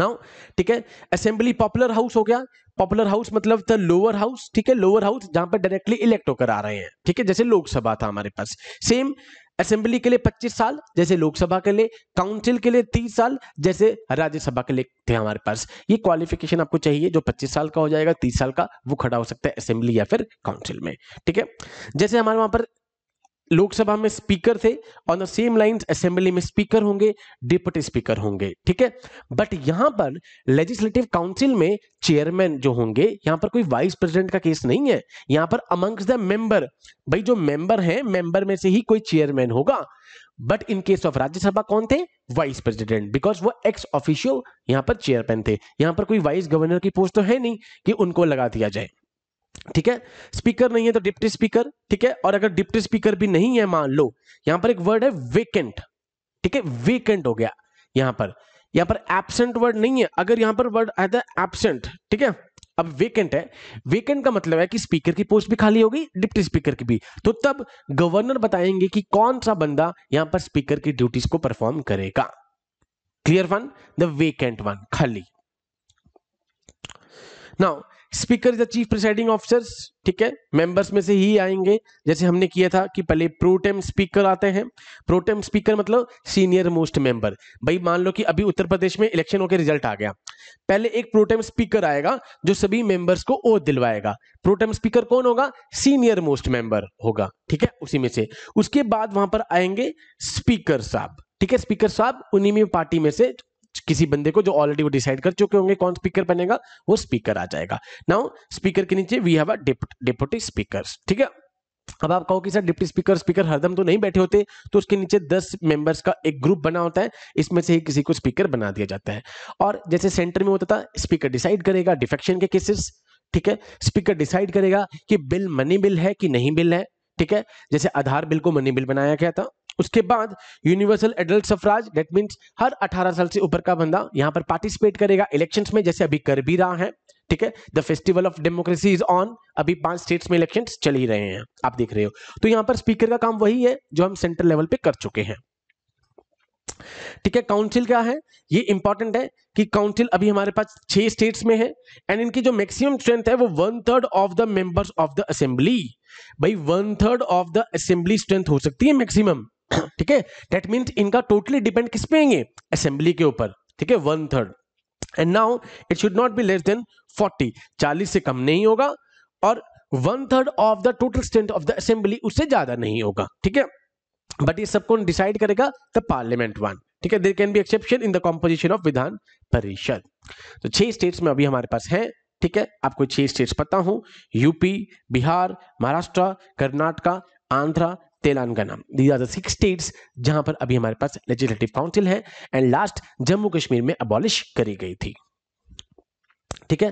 नाउ हाँ, ठीक है असेंबली पॉपुलर हाउस हो गया पॉपुलर हाउस मतलब द लोअर हाउस ठीक है लोअर हाउस जहां पर डायरेक्टली इलेक्ट होकर आ रहे हैं ठीक है जैसे लोकसभा था हमारे पास सेम असेंबली के लिए 25 साल जैसे लोकसभा के लिए काउंसिल के लिए 30 साल जैसे राज्यसभा के लिए थे हमारे पास ये क्वालिफिकेशन आपको चाहिए जो 25 साल का हो जाएगा 30 साल का वो खड़ा हो सकता है असेंबली या फिर काउंसिल में ठीक है जैसे हमारे वहां पर लोकसभा में स्पीकर थे on the same lines assembly में स्पीकर होंगे डिप्टी स्पीकर होंगे ठीक है बट यहां पर लेजिस्लेटिव काउंसिल में चेयरमैन जो होंगे यहां पर कोई वाइस प्रेसिडेंट का केस नहीं है यहां पर अमंग्स द मेंबर भाई जो मेंबर है मेंबर में से ही कोई चेयरमैन होगा but in case of Rajya Sabha कौन थे वाइस प्रेसिडेंट बिकॉज वो एक्स ऑफिशियो यहां पर चेयरमैन थे यहां पर कोई वाइस गवर्नर की पोस्ट तो है नहीं कि उनको लगा दिया जाए ठीक है स्पीकर नहीं है तो डिप्टी स्पीकर ठीक है और अगर डिप्टी स्पीकर भी नहीं है मान लो यहां पर एक वर्ड है वेकेंट ठीक है वेकेंट हो गया यहां पर यहां पर एबसेंट वर्ड नहीं है अगर यहां पर वर्ड आया था तो एबसेंट ठीक है अब वेकेंट है वेकेंट का मतलब है कि स्पीकर की पोस्ट भी खाली हो गई डिप्टी स्पीकर की भी तो तब गवर्नर बताएंगे कि कौन सा बंदा यहां पर स्पीकर की ड्यूटीज को परफॉर्म करेगा clear one the vacant one खाली now speaker the chief presiding officers ठीक है मेंबर्स में से ही आएंगे जैसे हमने किया था कि पहले प्रोटेम स्पीकर आते हैं प्रोटेम स्पीकर मतलब सीनियर मोस्ट मेंबर भाई मान लो कि अभी उत्तर प्रदेश में इलेक्शन होकर रिजल्ट आ गया पहले एक प्रोटेम स्पीकर आएगा जो सभी मेंबर्स को ओथ दिलवाएगा प्रोटेम स्पीकर कौन होगा सीनियर मोस्ट मेंबर होगा ठीक है उसी में से उसके बाद वहां पर आएंगे स्पीकर साहब ठीक है स्पीकर साहब उन्हीं में पार्टी में से किसी बंदे को जो ऑलरेडी वो डिसाइड कर चुके होंगे कौन स्पीकर बनेगा वो स्पीकर आ जाएगा नाउ स्पीकर के नीचे we have a deputy speaker ठीक है अब आप कहो कि सर डिप्टी स्पीकर स्पीकर हरदम तो नहीं बैठे होते तो उसके नीचे 10 मेंबर्स का एक ग्रुप बना होता है इसमें से ही किसी को स्पीकर बना दिया जाता है और जैसे सेंटर में होता था स्पीकर डिसाइड करेगा डिफेक्शन के केसेस ठीक है स्पीकर डिसाइड करेगा कि बिल मनी बिल है कि नहीं बिल है ठीक है जैसे आधार बिल को मनी बिल बनाया गया था उसके बाद universal adult suffrage that means हर 18 साल से ऊपर का बंदा यहां पर पार्टिसिपेट करेगा इलेक्शंस में जैसे अभी कर भी रहा है ठीक है the festival of democracy is on अभी पांच स्टेट्स में इलेक्शन चल ही रहे हैं आप देख रहे हो तो यहाँ पर स्पीकर का काम वही है जो हम सेंट्रल लेवल पे कर चुके हैं ठीक है काउंसिल क्या है ये इंपॉर्टेंट है कि काउंसिल अभी हमारे पास छह स्टेट्स में है एंड इनकी जो मैक्सिमम स्ट्रेंथ है वो one third of the members of the assembly भाई one third of the assembly strength हो सकती है मैक्सिमम <coughs> ठीक है डेट मीन्स इनका टोटली डिपेंड किस पे होंगे असेंबली के ऊपर ठीक है one third and now it should not be less than forty चालीस से कम नहीं होगा और one third of the total strength of the assembly उससे ज्यादा नहीं होगा ठीक है बट ये सब कौन डिसाइड करेगा द पार्लियामेंट वन ठीक है there can be exception in the composition of Vidhan Parishad तो छह स्टेट्स में अभी हमारे पास है ठीक है आपको छह स्टेट्स पता हूं UP Bihar Maharashtra Karnataka Andhra Telangana these are six states जहां पर अभी हमारे पास लेजिस्लेटिव काउंसिल है एंड लास्ट जम्मू कश्मीर में अबॉलिश करी गई थी ठीक है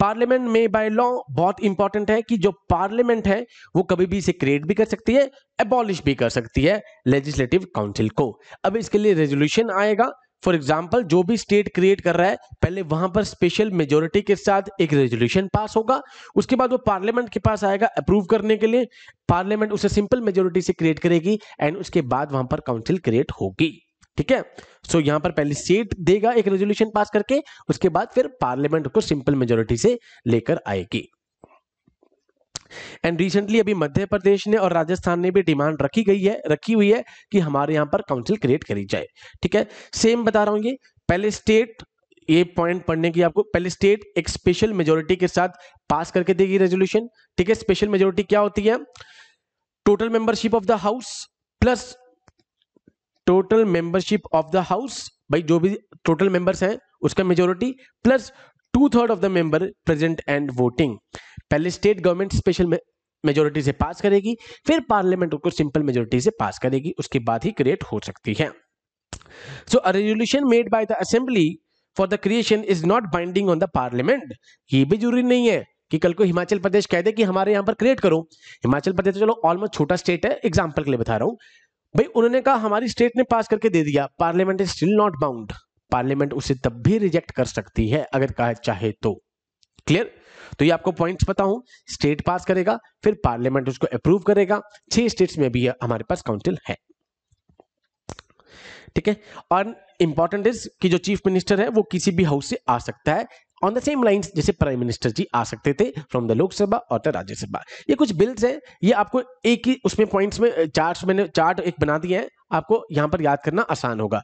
पार्लियामेंट में बाय लॉ बहुत इंपॉर्टेंट है कि जो पार्लियामेंट है वो कभी भी इसे क्रिएट भी कर सकती है एबॉलिश भी कर सकती है लेजिस्लेटिव काउंसिल को अब इसके लिए रेजोल्यूशन आएगा फॉर एग्जाम्पल जो भी स्टेट क्रिएट कर रहा है पहले वहां पर स्पेशल मेजोरिटी के साथ एक रेजोल्यूशन पास होगा उसके बाद वो पार्लियामेंट के पास आएगा अप्रूव करने के लिए पार्लियामेंट उसे सिंपल मेजोरिटी से क्रिएट करेगी एंड उसके बाद वहां पर काउंसिल क्रिएट होगी ठीक है सो so, यहां पर पहले स्टेट देगा एक रेजोल्यूशन पास करके उसके बाद फिर पार्लियामेंट उसको सिंपल मेजोरिटी से लेकर आएगी एंड रिसेंटली अभी मध्य प्रदेश ने और राजस्थान ने भी डिमांड रखी गई है रखी हुई है कि हमारे यहाँ पर काउंसिल क्रिएट करी जाए ठीक है सेम बता रहा हूँ ये पहले स्टेट ये पॉइंट पढ़ने की आपको पहले स्टेट एक स्पेशल मेजोरिटी के साथ पास करके देगी रेजोल्यूशन ठीक है स्पेशल मेजोरिटी क्या होती है total membership of the house plus total membership of the house भाई जो भी टोटल मेंबर्स हैं उसका majority plus two third of the member present and voting पहले स्टेट गवर्नमेंट स्पेशल मेजोरिटी से पास करेगी फिर पार्लियामेंट उसको सिंपल मेजोरिटी से पास करेगी उसके बाद ही क्रिएट हो सकती है so a resolution made by the assembly for the creation is not binding on the parliament ये भी जरूरी नहीं है कि कल को हिमाचल प्रदेश कह दे कि हमारे यहाँ पर क्रिएट करो हिमाचल प्रदेश तो चलो ऑलमोस्ट छोटा स्टेट है एग्जाम्पल के लिए बता रहा हूं भाई उन्होंने कहा हमारी स्टेट ने पास करके दे दिया parliament is still not bound parliament उसे तब भी रिजेक्ट कर सकती है अगर कहा चाहे तो क्लियर तो ये आपको पॉइंट्स बताऊं स्टेट पास करेगा फिर पार्लियामेंट उसको अप्रूव करेगा छह स्टेट्स में भी हमारे पास काउंसिल है ठीक है और इंपॉर्टेंट इज कि जो चीफ मिनिस्टर है वो किसी भी हाउस से आ सकता है ऑन द सेम लाइंस जैसे प्राइम मिनिस्टर जी आ सकते थे फ्रॉम द लोकसभा और द राज्यसभा ये कुछ बिल्स हैं ये आपको एक ही उसमें पॉइंट्स में चार्ट मैंने चार्ट एक बना दिया है आपको यहां पर याद करना आसान होगा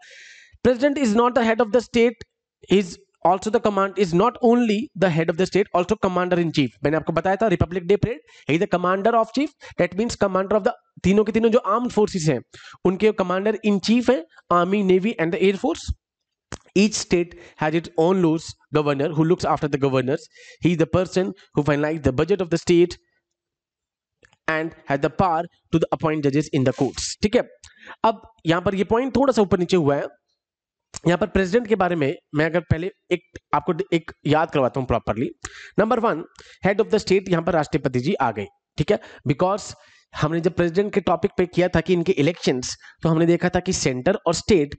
president is not the head of the state is also the command is not only the head of the state also commander in chief मैंने आपको बताया था रिपब्लिक डे परेड ही the commander of chief that means commander of the तीनों के तीनों जो arm forces हैं उनके कमांडर इन चीफ है army navy and the air force Each state has its own laws governor who looks after the governors. He is the person who finalizes the budget of the state and has the power to the appoint judges in the courts. ठीक है अब यहाँ पर ये point थोड़ा सा ऊपर नीचे हुआ है यहाँ पर प्रेसिडेंट के बारे में मैं अगर पहले एक आपको एक याद करवाता हूँ properly number one head of the state यहाँ पर राष्ट्रपति जी आ गए ठीक है बिकॉज हमने जब प्रेसिडेंट के टॉपिक पे किया था कि इनके इलेक्शंस तो हमने देखा था कि सेंटर और स्टेट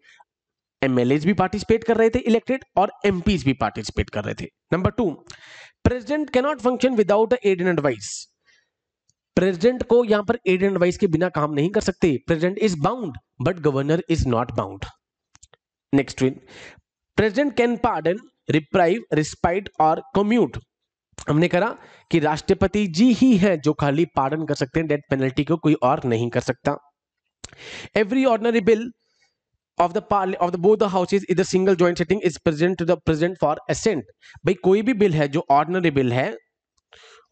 एमएलएज भी पार्टिसिपेट कर रहे थे इलेक्टेड और एम भी पार्टिसिपेट कर रहे थे number two president cannot function without aid and advice president को यहां पर एड एंड एडवाइस के बिना काम नहीं कर सकते president is bound but governor is not bound next one president can pardon reprieve respite और कम्यूट हमने करा कि राष्ट्रपति जी ही हैं जो खाली पार्डन कर सकते हैं डेथ पेनल्टी को कोई और नहीं कर सकता every ordinary bill of the of the both the houses इधर single joint sitting is present to the present for assent भाई कोई भी बिल है जो ऑर्डनरी बिल है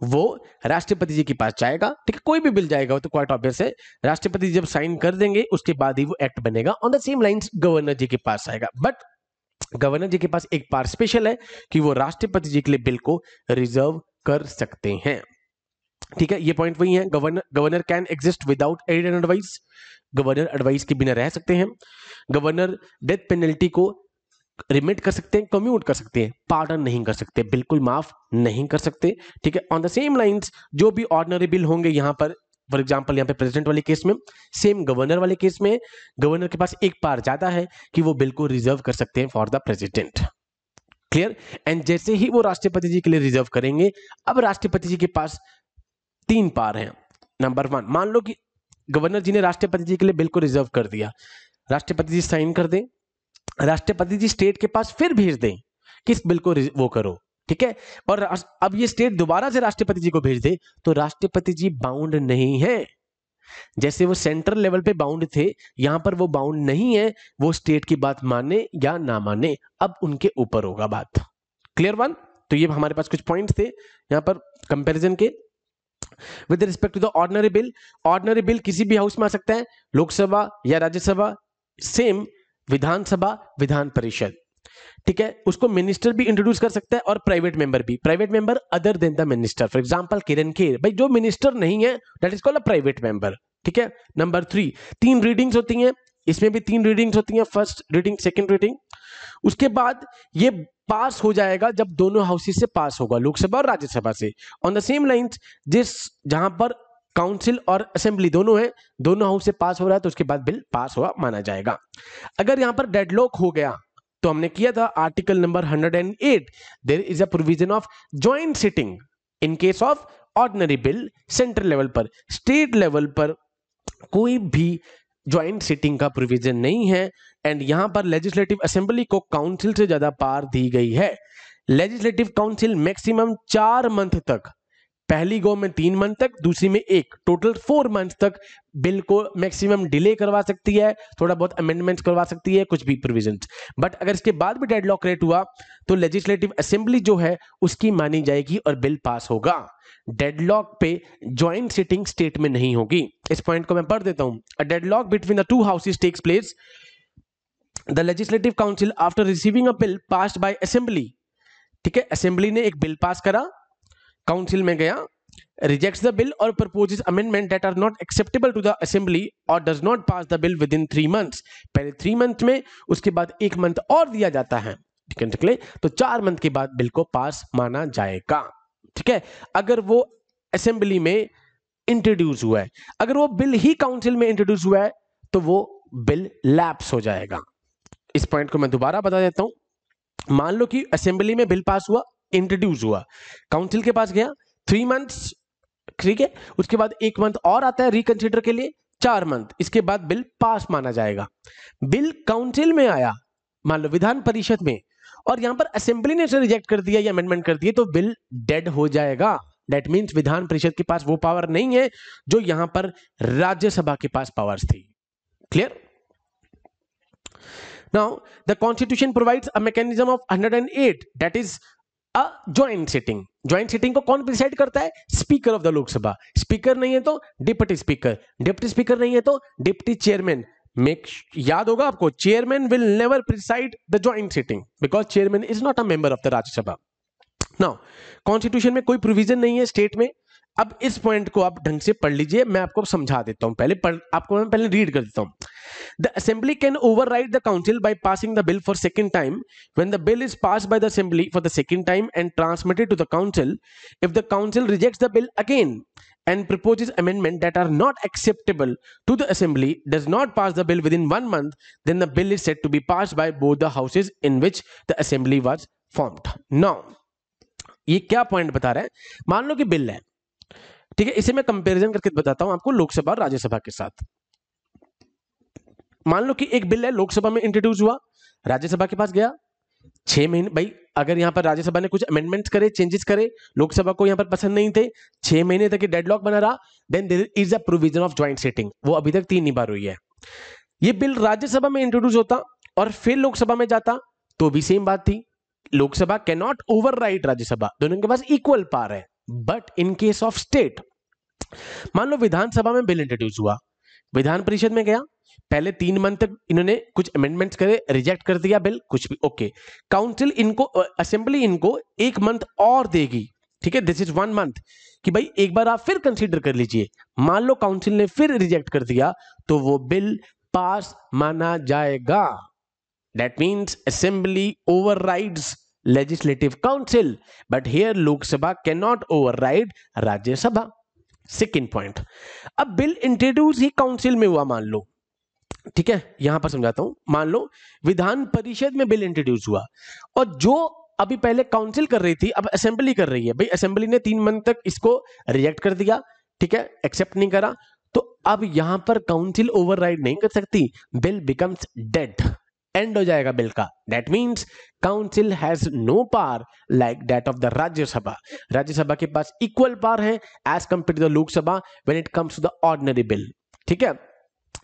वो राष्ट्रपति जी के पास जाएगा ठीक है कोई भी बिल जाएगा तो क्वाइट ऑब्वियस से राष्ट्रपति जब साइन कर देंगे उसके बाद ही वो एक्ट बनेगा on the same line governor ji के पास आएगा बट गवर्नर जी के पास एक पार स्पेशल है कि वो राष्ट्रपति जी के लिए बिल को रिजर्व कर सकते हैं ठीक है ये पॉइंट वही है governor governor can exist without aid and advice governor advice के बिना रह सकते हैं गवर्नर डेथ पेनल्टी को रिमिट कर सकते हैं कम्यूट कर सकते हैं पार्डन नहीं कर सकते बिल्कुल माफ नहीं कर सकते ठीक है ऑन द सेम लाइंस जो भी ऑर्डनरी बिल होंगे यहां पर फॉर एग्जाम्पल यहाँ पे प्रेसिडेंट वाले केस में सेम गवर्नर वाले केस में गवर्नर के पास एक पार ज्यादा है कि वो बिल को रिजर्व कर सकते हैं for the president clear and जैसे ही वो राष्ट्रपति जी के लिए रिजर्व करेंगे अब राष्ट्रपति जी के पास तीन पार हैं नंबर वन मान लो कि गवर्नर जी ने राष्ट्रपति जी के लिए बिल को रिजर्व कर दिया राष्ट्रपति जी साइन कर दें राष्ट्रपति जी स्टेट के पास फिर भेज दें किस बिल को वो करो ठीक है और अब ये स्टेट दोबारा से राष्ट्रपति जी को भेज दे तो राष्ट्रपति जी बाउंड नहीं है जैसे वो सेंट्रल लेवल पे बाउंड थे यहां पर वो बाउंड नहीं है वो स्टेट की बात माने या ना माने अब उनके ऊपर होगा बात क्लियर वन तो ये हमारे पास कुछ पॉइंट्स थे यहां पर कंपैरिजन के with respect to the ordinary bill ordinary bill किसी भी हाउस में आ सकता है लोकसभा या राज्यसभा सेम विधानसभा विधान परिषद ठीक है उसको मिनिस्टर भी इंट्रोड्यूस कर सकता है और प्राइवेट मेंबर भी private member other than the minister for example Kiran Kher भाई जो मिनिस्टर नहीं है that is called a private member ठीक है नंबर थ्री तीन रीडिंग्स होती हैं इसमें भी तीन रीडिंग्स होती हैं फर्स्ट रीडिंग सेकंड रीडिंग उसके बाद ये पास हो जाएगा जब दोनों हाउसेस से पास होगा लोकसभा और राज्यसभा से ऑन द सेम लाइन जिस जहां पर काउंसिल और असेंबली दोनों है दोनों हाउस से पास हो रहा है तो उसके बाद बिल पास हुआ माना जाएगा अगर यहां पर डेडलॉक हो गया तो हमने किया था article number 108 there is a provision of joint sitting in case of ordinary bill central level पर स्टेट लेवल पर कोई भी ज्वाइंट सिटिंग का प्रोविजन नहीं है एंड यहां पर लेजिस्लेटिव असेंबली को काउंसिल से ज्यादा पार दी गई है लेजिस्लेटिव काउंसिल मैक्सिमम चार मंथ तक पहली गो में तीन मंथ तक दूसरी में एक टोटल फोर मंथ तक बिल को मैक्सिमम डिले करवा सकती है थोड़ा बहुत अमेंडमेंट्स करवा सकती है कुछ भी प्रोविजन बट अगर इसके बाद भी डेडलॉक क्रिएट हुआ तो लेजिस्लेटिव असेंबली जो है उसकी मानी जाएगी और बिल पास होगा डेडलॉक पे ज्वाइंट सिटिंग स्टेट में नहीं होगी इस पॉइंट को मैं पढ़ देता हूं deadlock between the two houses takes place the legislative council after receiving a bill pass by assembly ठीक है असेंबली ने एक बिल पास करा काउंसिल में गया द बिल और proposes amendment that are not acceptable to the assembly और does not pass the bill within three month पहले थ्री मंथ में उसके बाद एक मंथ और दिया जाता है ठीक है निकले तो चार मंथ के बाद बिल को पास माना जाएगा ठीक है अगर वो असेंबली में इंट्रोड्यूस हुआ है अगर वो बिल ही काउंसिल में इंट्रोड्यूस हुआ है तो वो बिल लैप्स हो जाएगा इस पॉइंट को मैं दोबारा बता देता हूं मान लो कि असेंबली में बिल पास हुआ इंट्रोड्यूस हुआ काउंसिल के पास गया थ्री मंथ्स ठीक है उसके बाद एक मंथ और आता है रिकंसिडर के लिए चार मंथ इसके बाद बिल पास माना जाएगा बिल काउंसिल में आया मान लो विधान परिषद में और यहां पर असेंबली ने रिजेक्ट कर दिया या अमेंडमेंट कर दिया तो बिल डेड हो जाएगा डेट मीन विधान परिषद के पास वो पावर नहीं है जो यहां पर राज्यसभा के पास पावर थी clear now the constitution provides a mechanism of 108 that is joint sitting joint sitting को कौन प्रिसाइड करता है speaker of the Lok Sabha speaker नहीं है तो डिप्टी स्पीकर डिप्टी स्पीकर नहीं है तो डिप्टी चेयरमैन मेक याद होगा आपको chairman will never preside the joint sitting because chairman is not a member of the Rajya Sabha now constitution में कोई प्रोविजन नहीं है स्टेट में अब इस पॉइंट को आप ढंग से पढ़ लीजिए मैं आपको समझा देता हूं पहले पढ़ आपको मैं पहले रीड कर देता हूं the assembly can override the council by passing the bill for second time when the bill is pass by the assembly for the second time and transmitted to the council if the council reject the bill again and proposes amendment that are not acceptable to the assembly does not pass the bill within one month then the bill is said to be passed by both the houses in which the assembly was formed now ye kya point bata raha hai maan lo ki bill hai ठीक है इसे मैं comparison करके बताता हूं आपको लोकसभा और राज्यसभा के साथ मान लो कि एक बिल है लोकसभा में इंट्रोड्यूस हुआ राज्यसभा के पास गया छह महीने भाई अगर यहां पर राज्यसभा ने कुछ अमेंडमेंट्स करे चेंजेस करे लोकसभा को यहां पर पसंद नहीं थे छह महीने तक डेडलॉक बना रहा then there is a provision of joint sitting वो अभी तक तीन ही बार हुई है ये बिल राज्यसभा में इंट्रोड्यूस होता और फिर लोकसभा में जाता तो भी सेम बात थी लोकसभा कैनॉट ओवर राज्यसभा दोनों के पास इक्वल पार है but in case of state मान लो विधानसभा में बिल इंट्रोड्यूस हुआ विधान परिषद में गया पहले तीन मंथ तक इन्होंने कुछ अमेंडमेंट्स करे रिजेक्ट कर दिया बिल कुछ भी ओके काउंसिल इनको असेंबली इनको एक मंथ और देगी ठीक है दिस इज वन मंथ कि भाई एक बार आप फिर कंसीडर कर लीजिए मान लो काउंसिल ने फिर रिजेक्ट कर दिया तो वो बिल पास माना जाएगा that means assembly override legislative council but here Lok Sabha can not override Rajya Sabha second point अब बिल इंट्रोड्यूस ही काउंसिल में हुआ मान लो ठीक है यहां पर समझाता हूं मान लो विधान परिषद में बिल इंट्रोड्यूस हुआ और जो अभी पहले काउंसिल कर रही थी अब असेंबली कर रही है भाई असेंबली ने तीन मंथ तक इसको रिजेक्ट कर दिया ठीक है एक्सेप्ट नहीं करा तो अब यहां पर काउंसिल ओवरराइड नहीं कर सकती बिल बिकम्स डेड एंड हो जाएगा बिल का that means council has no par like that of the Rajya Sabha Rajya Sabha के पास इक्वल पार है as compare to the Lok Sabha when it comes to the ordinary bill ठीक है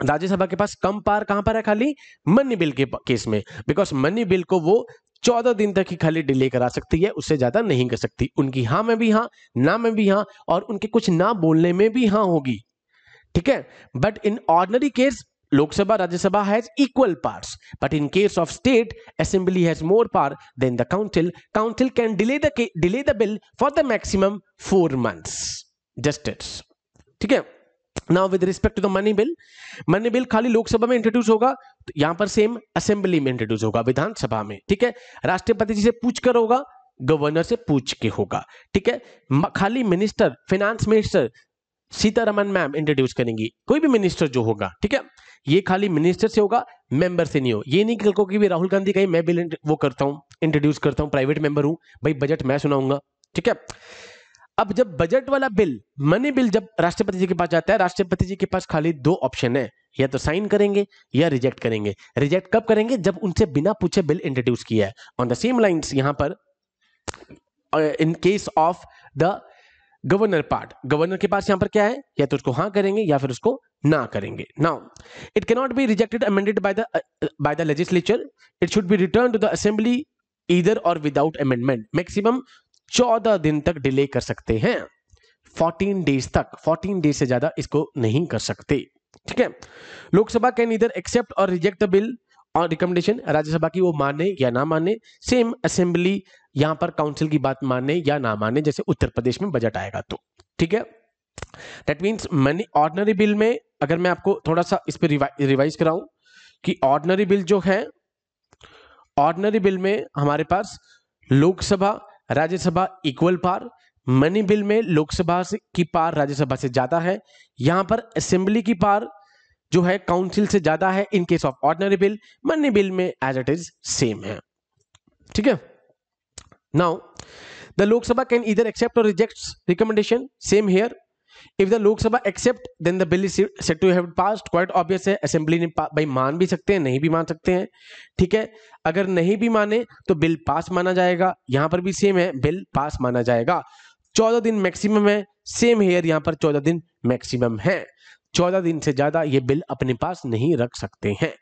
राज्यसभा के पास कम पार कहां पर है खाली मनी बिल के केस में बिकॉज मनी बिल को वो चौदह दिन तक ही खाली डिले करा सकती है उससे ज्यादा नहीं कर सकती उनकी हाँ में भी हाँ ना में भी हाँ और उनके कुछ ना बोलने में भी हाँ होगी ठीक है but in ordinary case Lok Sabha Rajya Sabha has equal parts but in case of state assembly has more power than the council council can delay the delay the bill for the maximum four months justice ठीक है now with respect to the money bill money bill खाली लोकसभा में introduce होगा तो यहां पर same assembly में introduce होगा विधानसभा में ठीक है राष्ट्रपति जी से पूछकर होगा गवर्नर से पूछ के होगा ठीक है खाली minister finance minister Sitharaman ma'am introduce करेंगी कोई भी मिनिस्टर जो होगा ठीक है ये खाली मिनिस्टर से होगा मेंबर से नहीं हो ये नहीं कल को कि राहुल गांधी कहीं मैं बिल वो करता हूं इंट्रोड्यूस करता हूं प्राइवेट मेंबर हूं भाई बजट मैं सुनाऊंगा ठीक है अब जब बजट वाला बिल मनी बिल जब राष्ट्रपति जी के पास जाता है राष्ट्रपति जी के पास खाली दो ऑप्शन है या तो साइन करेंगे या रिजेक्ट करेंगे रिजेक्ट कब करेंगे जब उनसे बिना पूछे बिल इंट्रोड्यूस किया है ऑन द सेम लाइन्स यहां पर in case of the governor part governor के पास यहां पर क्या है या तो उसको हाँ करेंगे या फिर उसको ना करेंगे now it cannot be rejected amended by the by the legislature it should be return to the assembly either or without amendment maximum चौदह दिन तक डिले कर सकते हैं फोर्टीन डेज तक फोर्टीन डेज से ज्यादा इसको नहीं कर सकते ठीक है Lok Sabha can either accept or reject the bill or recommendation Rajya Sabha की वो माने या ना माने सेम असेंबली यहां पर काउंसिल की बात माने या ना माने जैसे उत्तर प्रदेश में बजट आएगा तो ठीक है that means money ordinary bill में अगर मैं आपको थोड़ा सा इस पर रिवा, रिवाइज कराऊं कि ऑर्डनरी बिल जो है ऑर्डनरी बिल में हमारे पास Lok Sabha Rajya Sabha equal power money bill में लोकसभा से की पार राज्यसभा से ज्यादा है यहां पर असेंबली की पार जो है काउंसिल से ज्यादा है in case of ordinary bill money bill में एज इट इज सेम है ठीक है now the Lok Sabha can either accept or reject recommendation same here the Lok Lok Sabha accept, then the bill is said to have passed. Quite obvious है assembly ने भाई मान भी सकते हैं नहीं भी मान सकते हैं ठीक है अगर नहीं भी माने तो बिल पास माना जाएगा यहां पर भी सेम है बिल पास माना जाएगा चौदह दिन मैक्सिमम है सेम हेयर यहां पर चौदह दिन मैक्सिमम है चौदह दिन से ज्यादा ये बिल अपने पास नहीं रख सकते हैं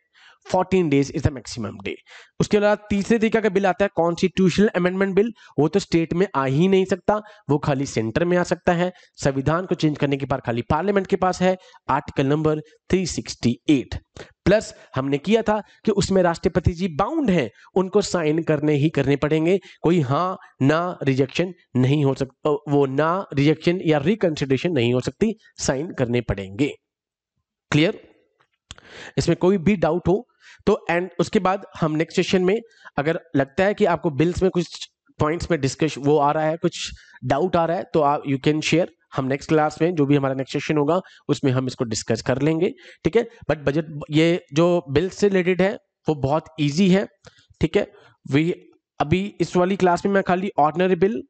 fourteen days is the maximum day उसके अलावा तीसरे तरीका का बिल आता है कॉन्स्टिट्यूशनल अमेंडमेंट बिल वो तो स्टेट में आ ही नहीं सकता वो खाली सेंटर में आ सकता है संविधान को चेंज करने के बार खाली पार्लियामेंट के पास है आर्टिकल नंबर 368 प्लस हमने किया था कि उसमें राष्ट्रपति जी बाउंड हैं उनको साइन करने ही करने पड़ेंगे कोई हाँ ना रिजेक्शन नहीं हो सकता वो ना रिजेक्शन या रिकंसिडरेशन नहीं हो सकती साइन करने पड़ेंगे क्लियर इसमें कोई भी डाउट हो तो एंड उसके बाद हम नेक्स्ट सेशन में अगर लगता है कि आपको बिल्स में कुछ पॉइंट्स में डिस्कश वो आ रहा है कुछ डाउट आ रहा है तो आप यू कैन शेयर हम नेक्स्ट क्लास में जो भी हमारा नेक्स्ट सेशन होगा उसमें हम इसको डिस्कस कर लेंगे ठीक है बट बजट ये जो बिल्स से रिलेटेड है वो बहुत ईजी है ठीक है वी अभी इस वाली क्लास में मैं खाली ऑर्डनरी बिल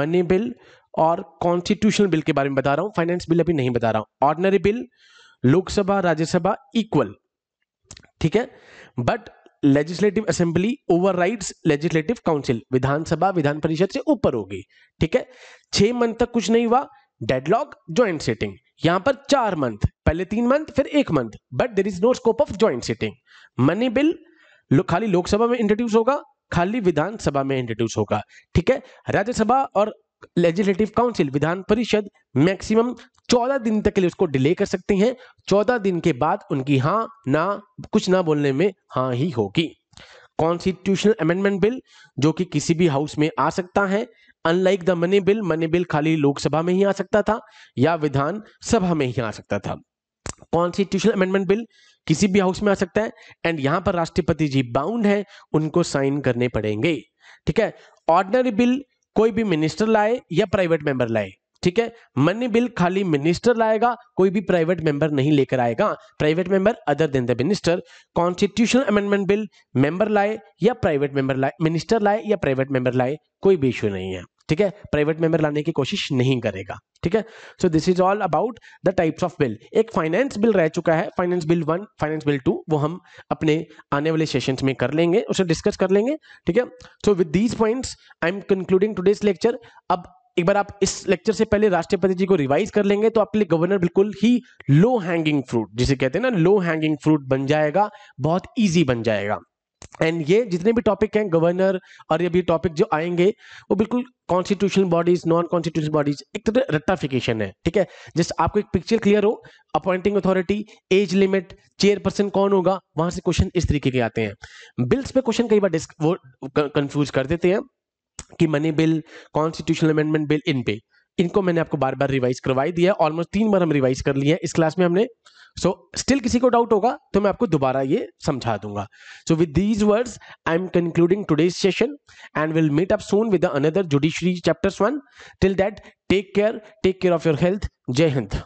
मनी बिल और कॉन्स्टिट्यूशनल बिल के बारे में बता रहा हूँ फाइनेंस बिल अभी नहीं बता रहा हूँ ordinary bill Lok Sabha Rajya Sabha equal ठीक है but legislative assembly over legislative council Vidhan Sabha Vidhan Parishad से ऊपर होगी ठीक है छह मंथ तक कुछ नहीं हुआ डेडलॉक ज्वाइंट सेटिंग यहां पर चार मंथ पहले तीन मंथ फिर एक month but there is no scope of joint sitting money bill लो, खाली लोकसभा में इंट्रोड्यूस होगा खाली विधानसभा में इंट्रोड्यूस होगा ठीक है राज्यसभा और लेजिस्लेटिव काउंसिल विधान परिषद मैक्सिमम चौदह दिन तक के लिए उसको डिले कर सकती हैं चौदह दिन के बाद उनकी हाँ ना कुछ ना बोलने में हाँ ही होगी कॉन्स्टिट्यूशनल अमेंडमेंट बिल जो कि किसी भी हाउस में आ सकता है unlike the money bill money bill खाली लोकसभा में ही आ सकता था या विधान सभा में ही आ सकता था कॉन्स्टिट्यूशनल अमेंडमेंट बिल किसी भी हाउस में आ सकता है एंड यहां पर राष्ट्रपति जी बाउंड है उनको साइन करने पड़ेंगे ठीक है ऑर्डनरी बिल कोई भी मिनिस्टर लाए या प्राइवेट मेंबर लाए ठीक है मनी बिल खाली मिनिस्टर लाएगा कोई भी प्राइवेट मेंबर नहीं लेकर आएगा private member other than the minister constitutional amendment bill member लाए या प्राइवेट मेंबर लाए मिनिस्टर लाए या प्राइवेट मेंबर लाए कोई भी इश्यू नहीं है ठीक है प्राइवेट मेंबर लाने की कोशिश नहीं करेगा ठीक है so this is all about the types of bill एक फाइनेंस बिल रह चुका है finance bill one finance bill two वो हम अपने आने वाले सेशन में कर लेंगे उसे डिस्कस कर लेंगे ठीक है so with these points I am concluding today's lecture अब एक बार आप इस लेक्चर से पहले राष्ट्रपति जी को रिवाइज कर लेंगे तो आपके लिए गवर्नर बिल्कुल ही लो हैंगिंग फ्रूट जिसे कहते हैं ना लो हैंगिंग फ्रूट बन जाएगा बहुत ईजी बन जाएगा एंड ये जितने भी टॉपिक हैं गवर्नर और ये भी टॉपिक जो आएंगे वो बिल्कुल constitutional bodies non constitutional bodies एक तरह रट्टाफिकेशन है ठीक है जस्ट आपको एक पिक्चर क्लियर हो appointing authority age limit chairperson कौन होगा वहां से क्वेश्चन इस तरीके के आते हैं बिल्स पे क्वेश्चन कई बार डिस्क वो कंफ्यूज कर देते हैं कि money bill constitutional amendment bill इन पे इनको मैंने आपको बार बार रिवाइज करवाई दिया ऑलमोस्ट तीन बार हम रिवाइज कर लिए हैं इस क्लास में हमने सो so, स्टिल किसी को डाउट होगा तो मैं आपको दोबारा ये समझा दूंगा so with these words I am concluding today's session and will meet up soon with another judiciary chapters one till that take care take care of your health जय हिंद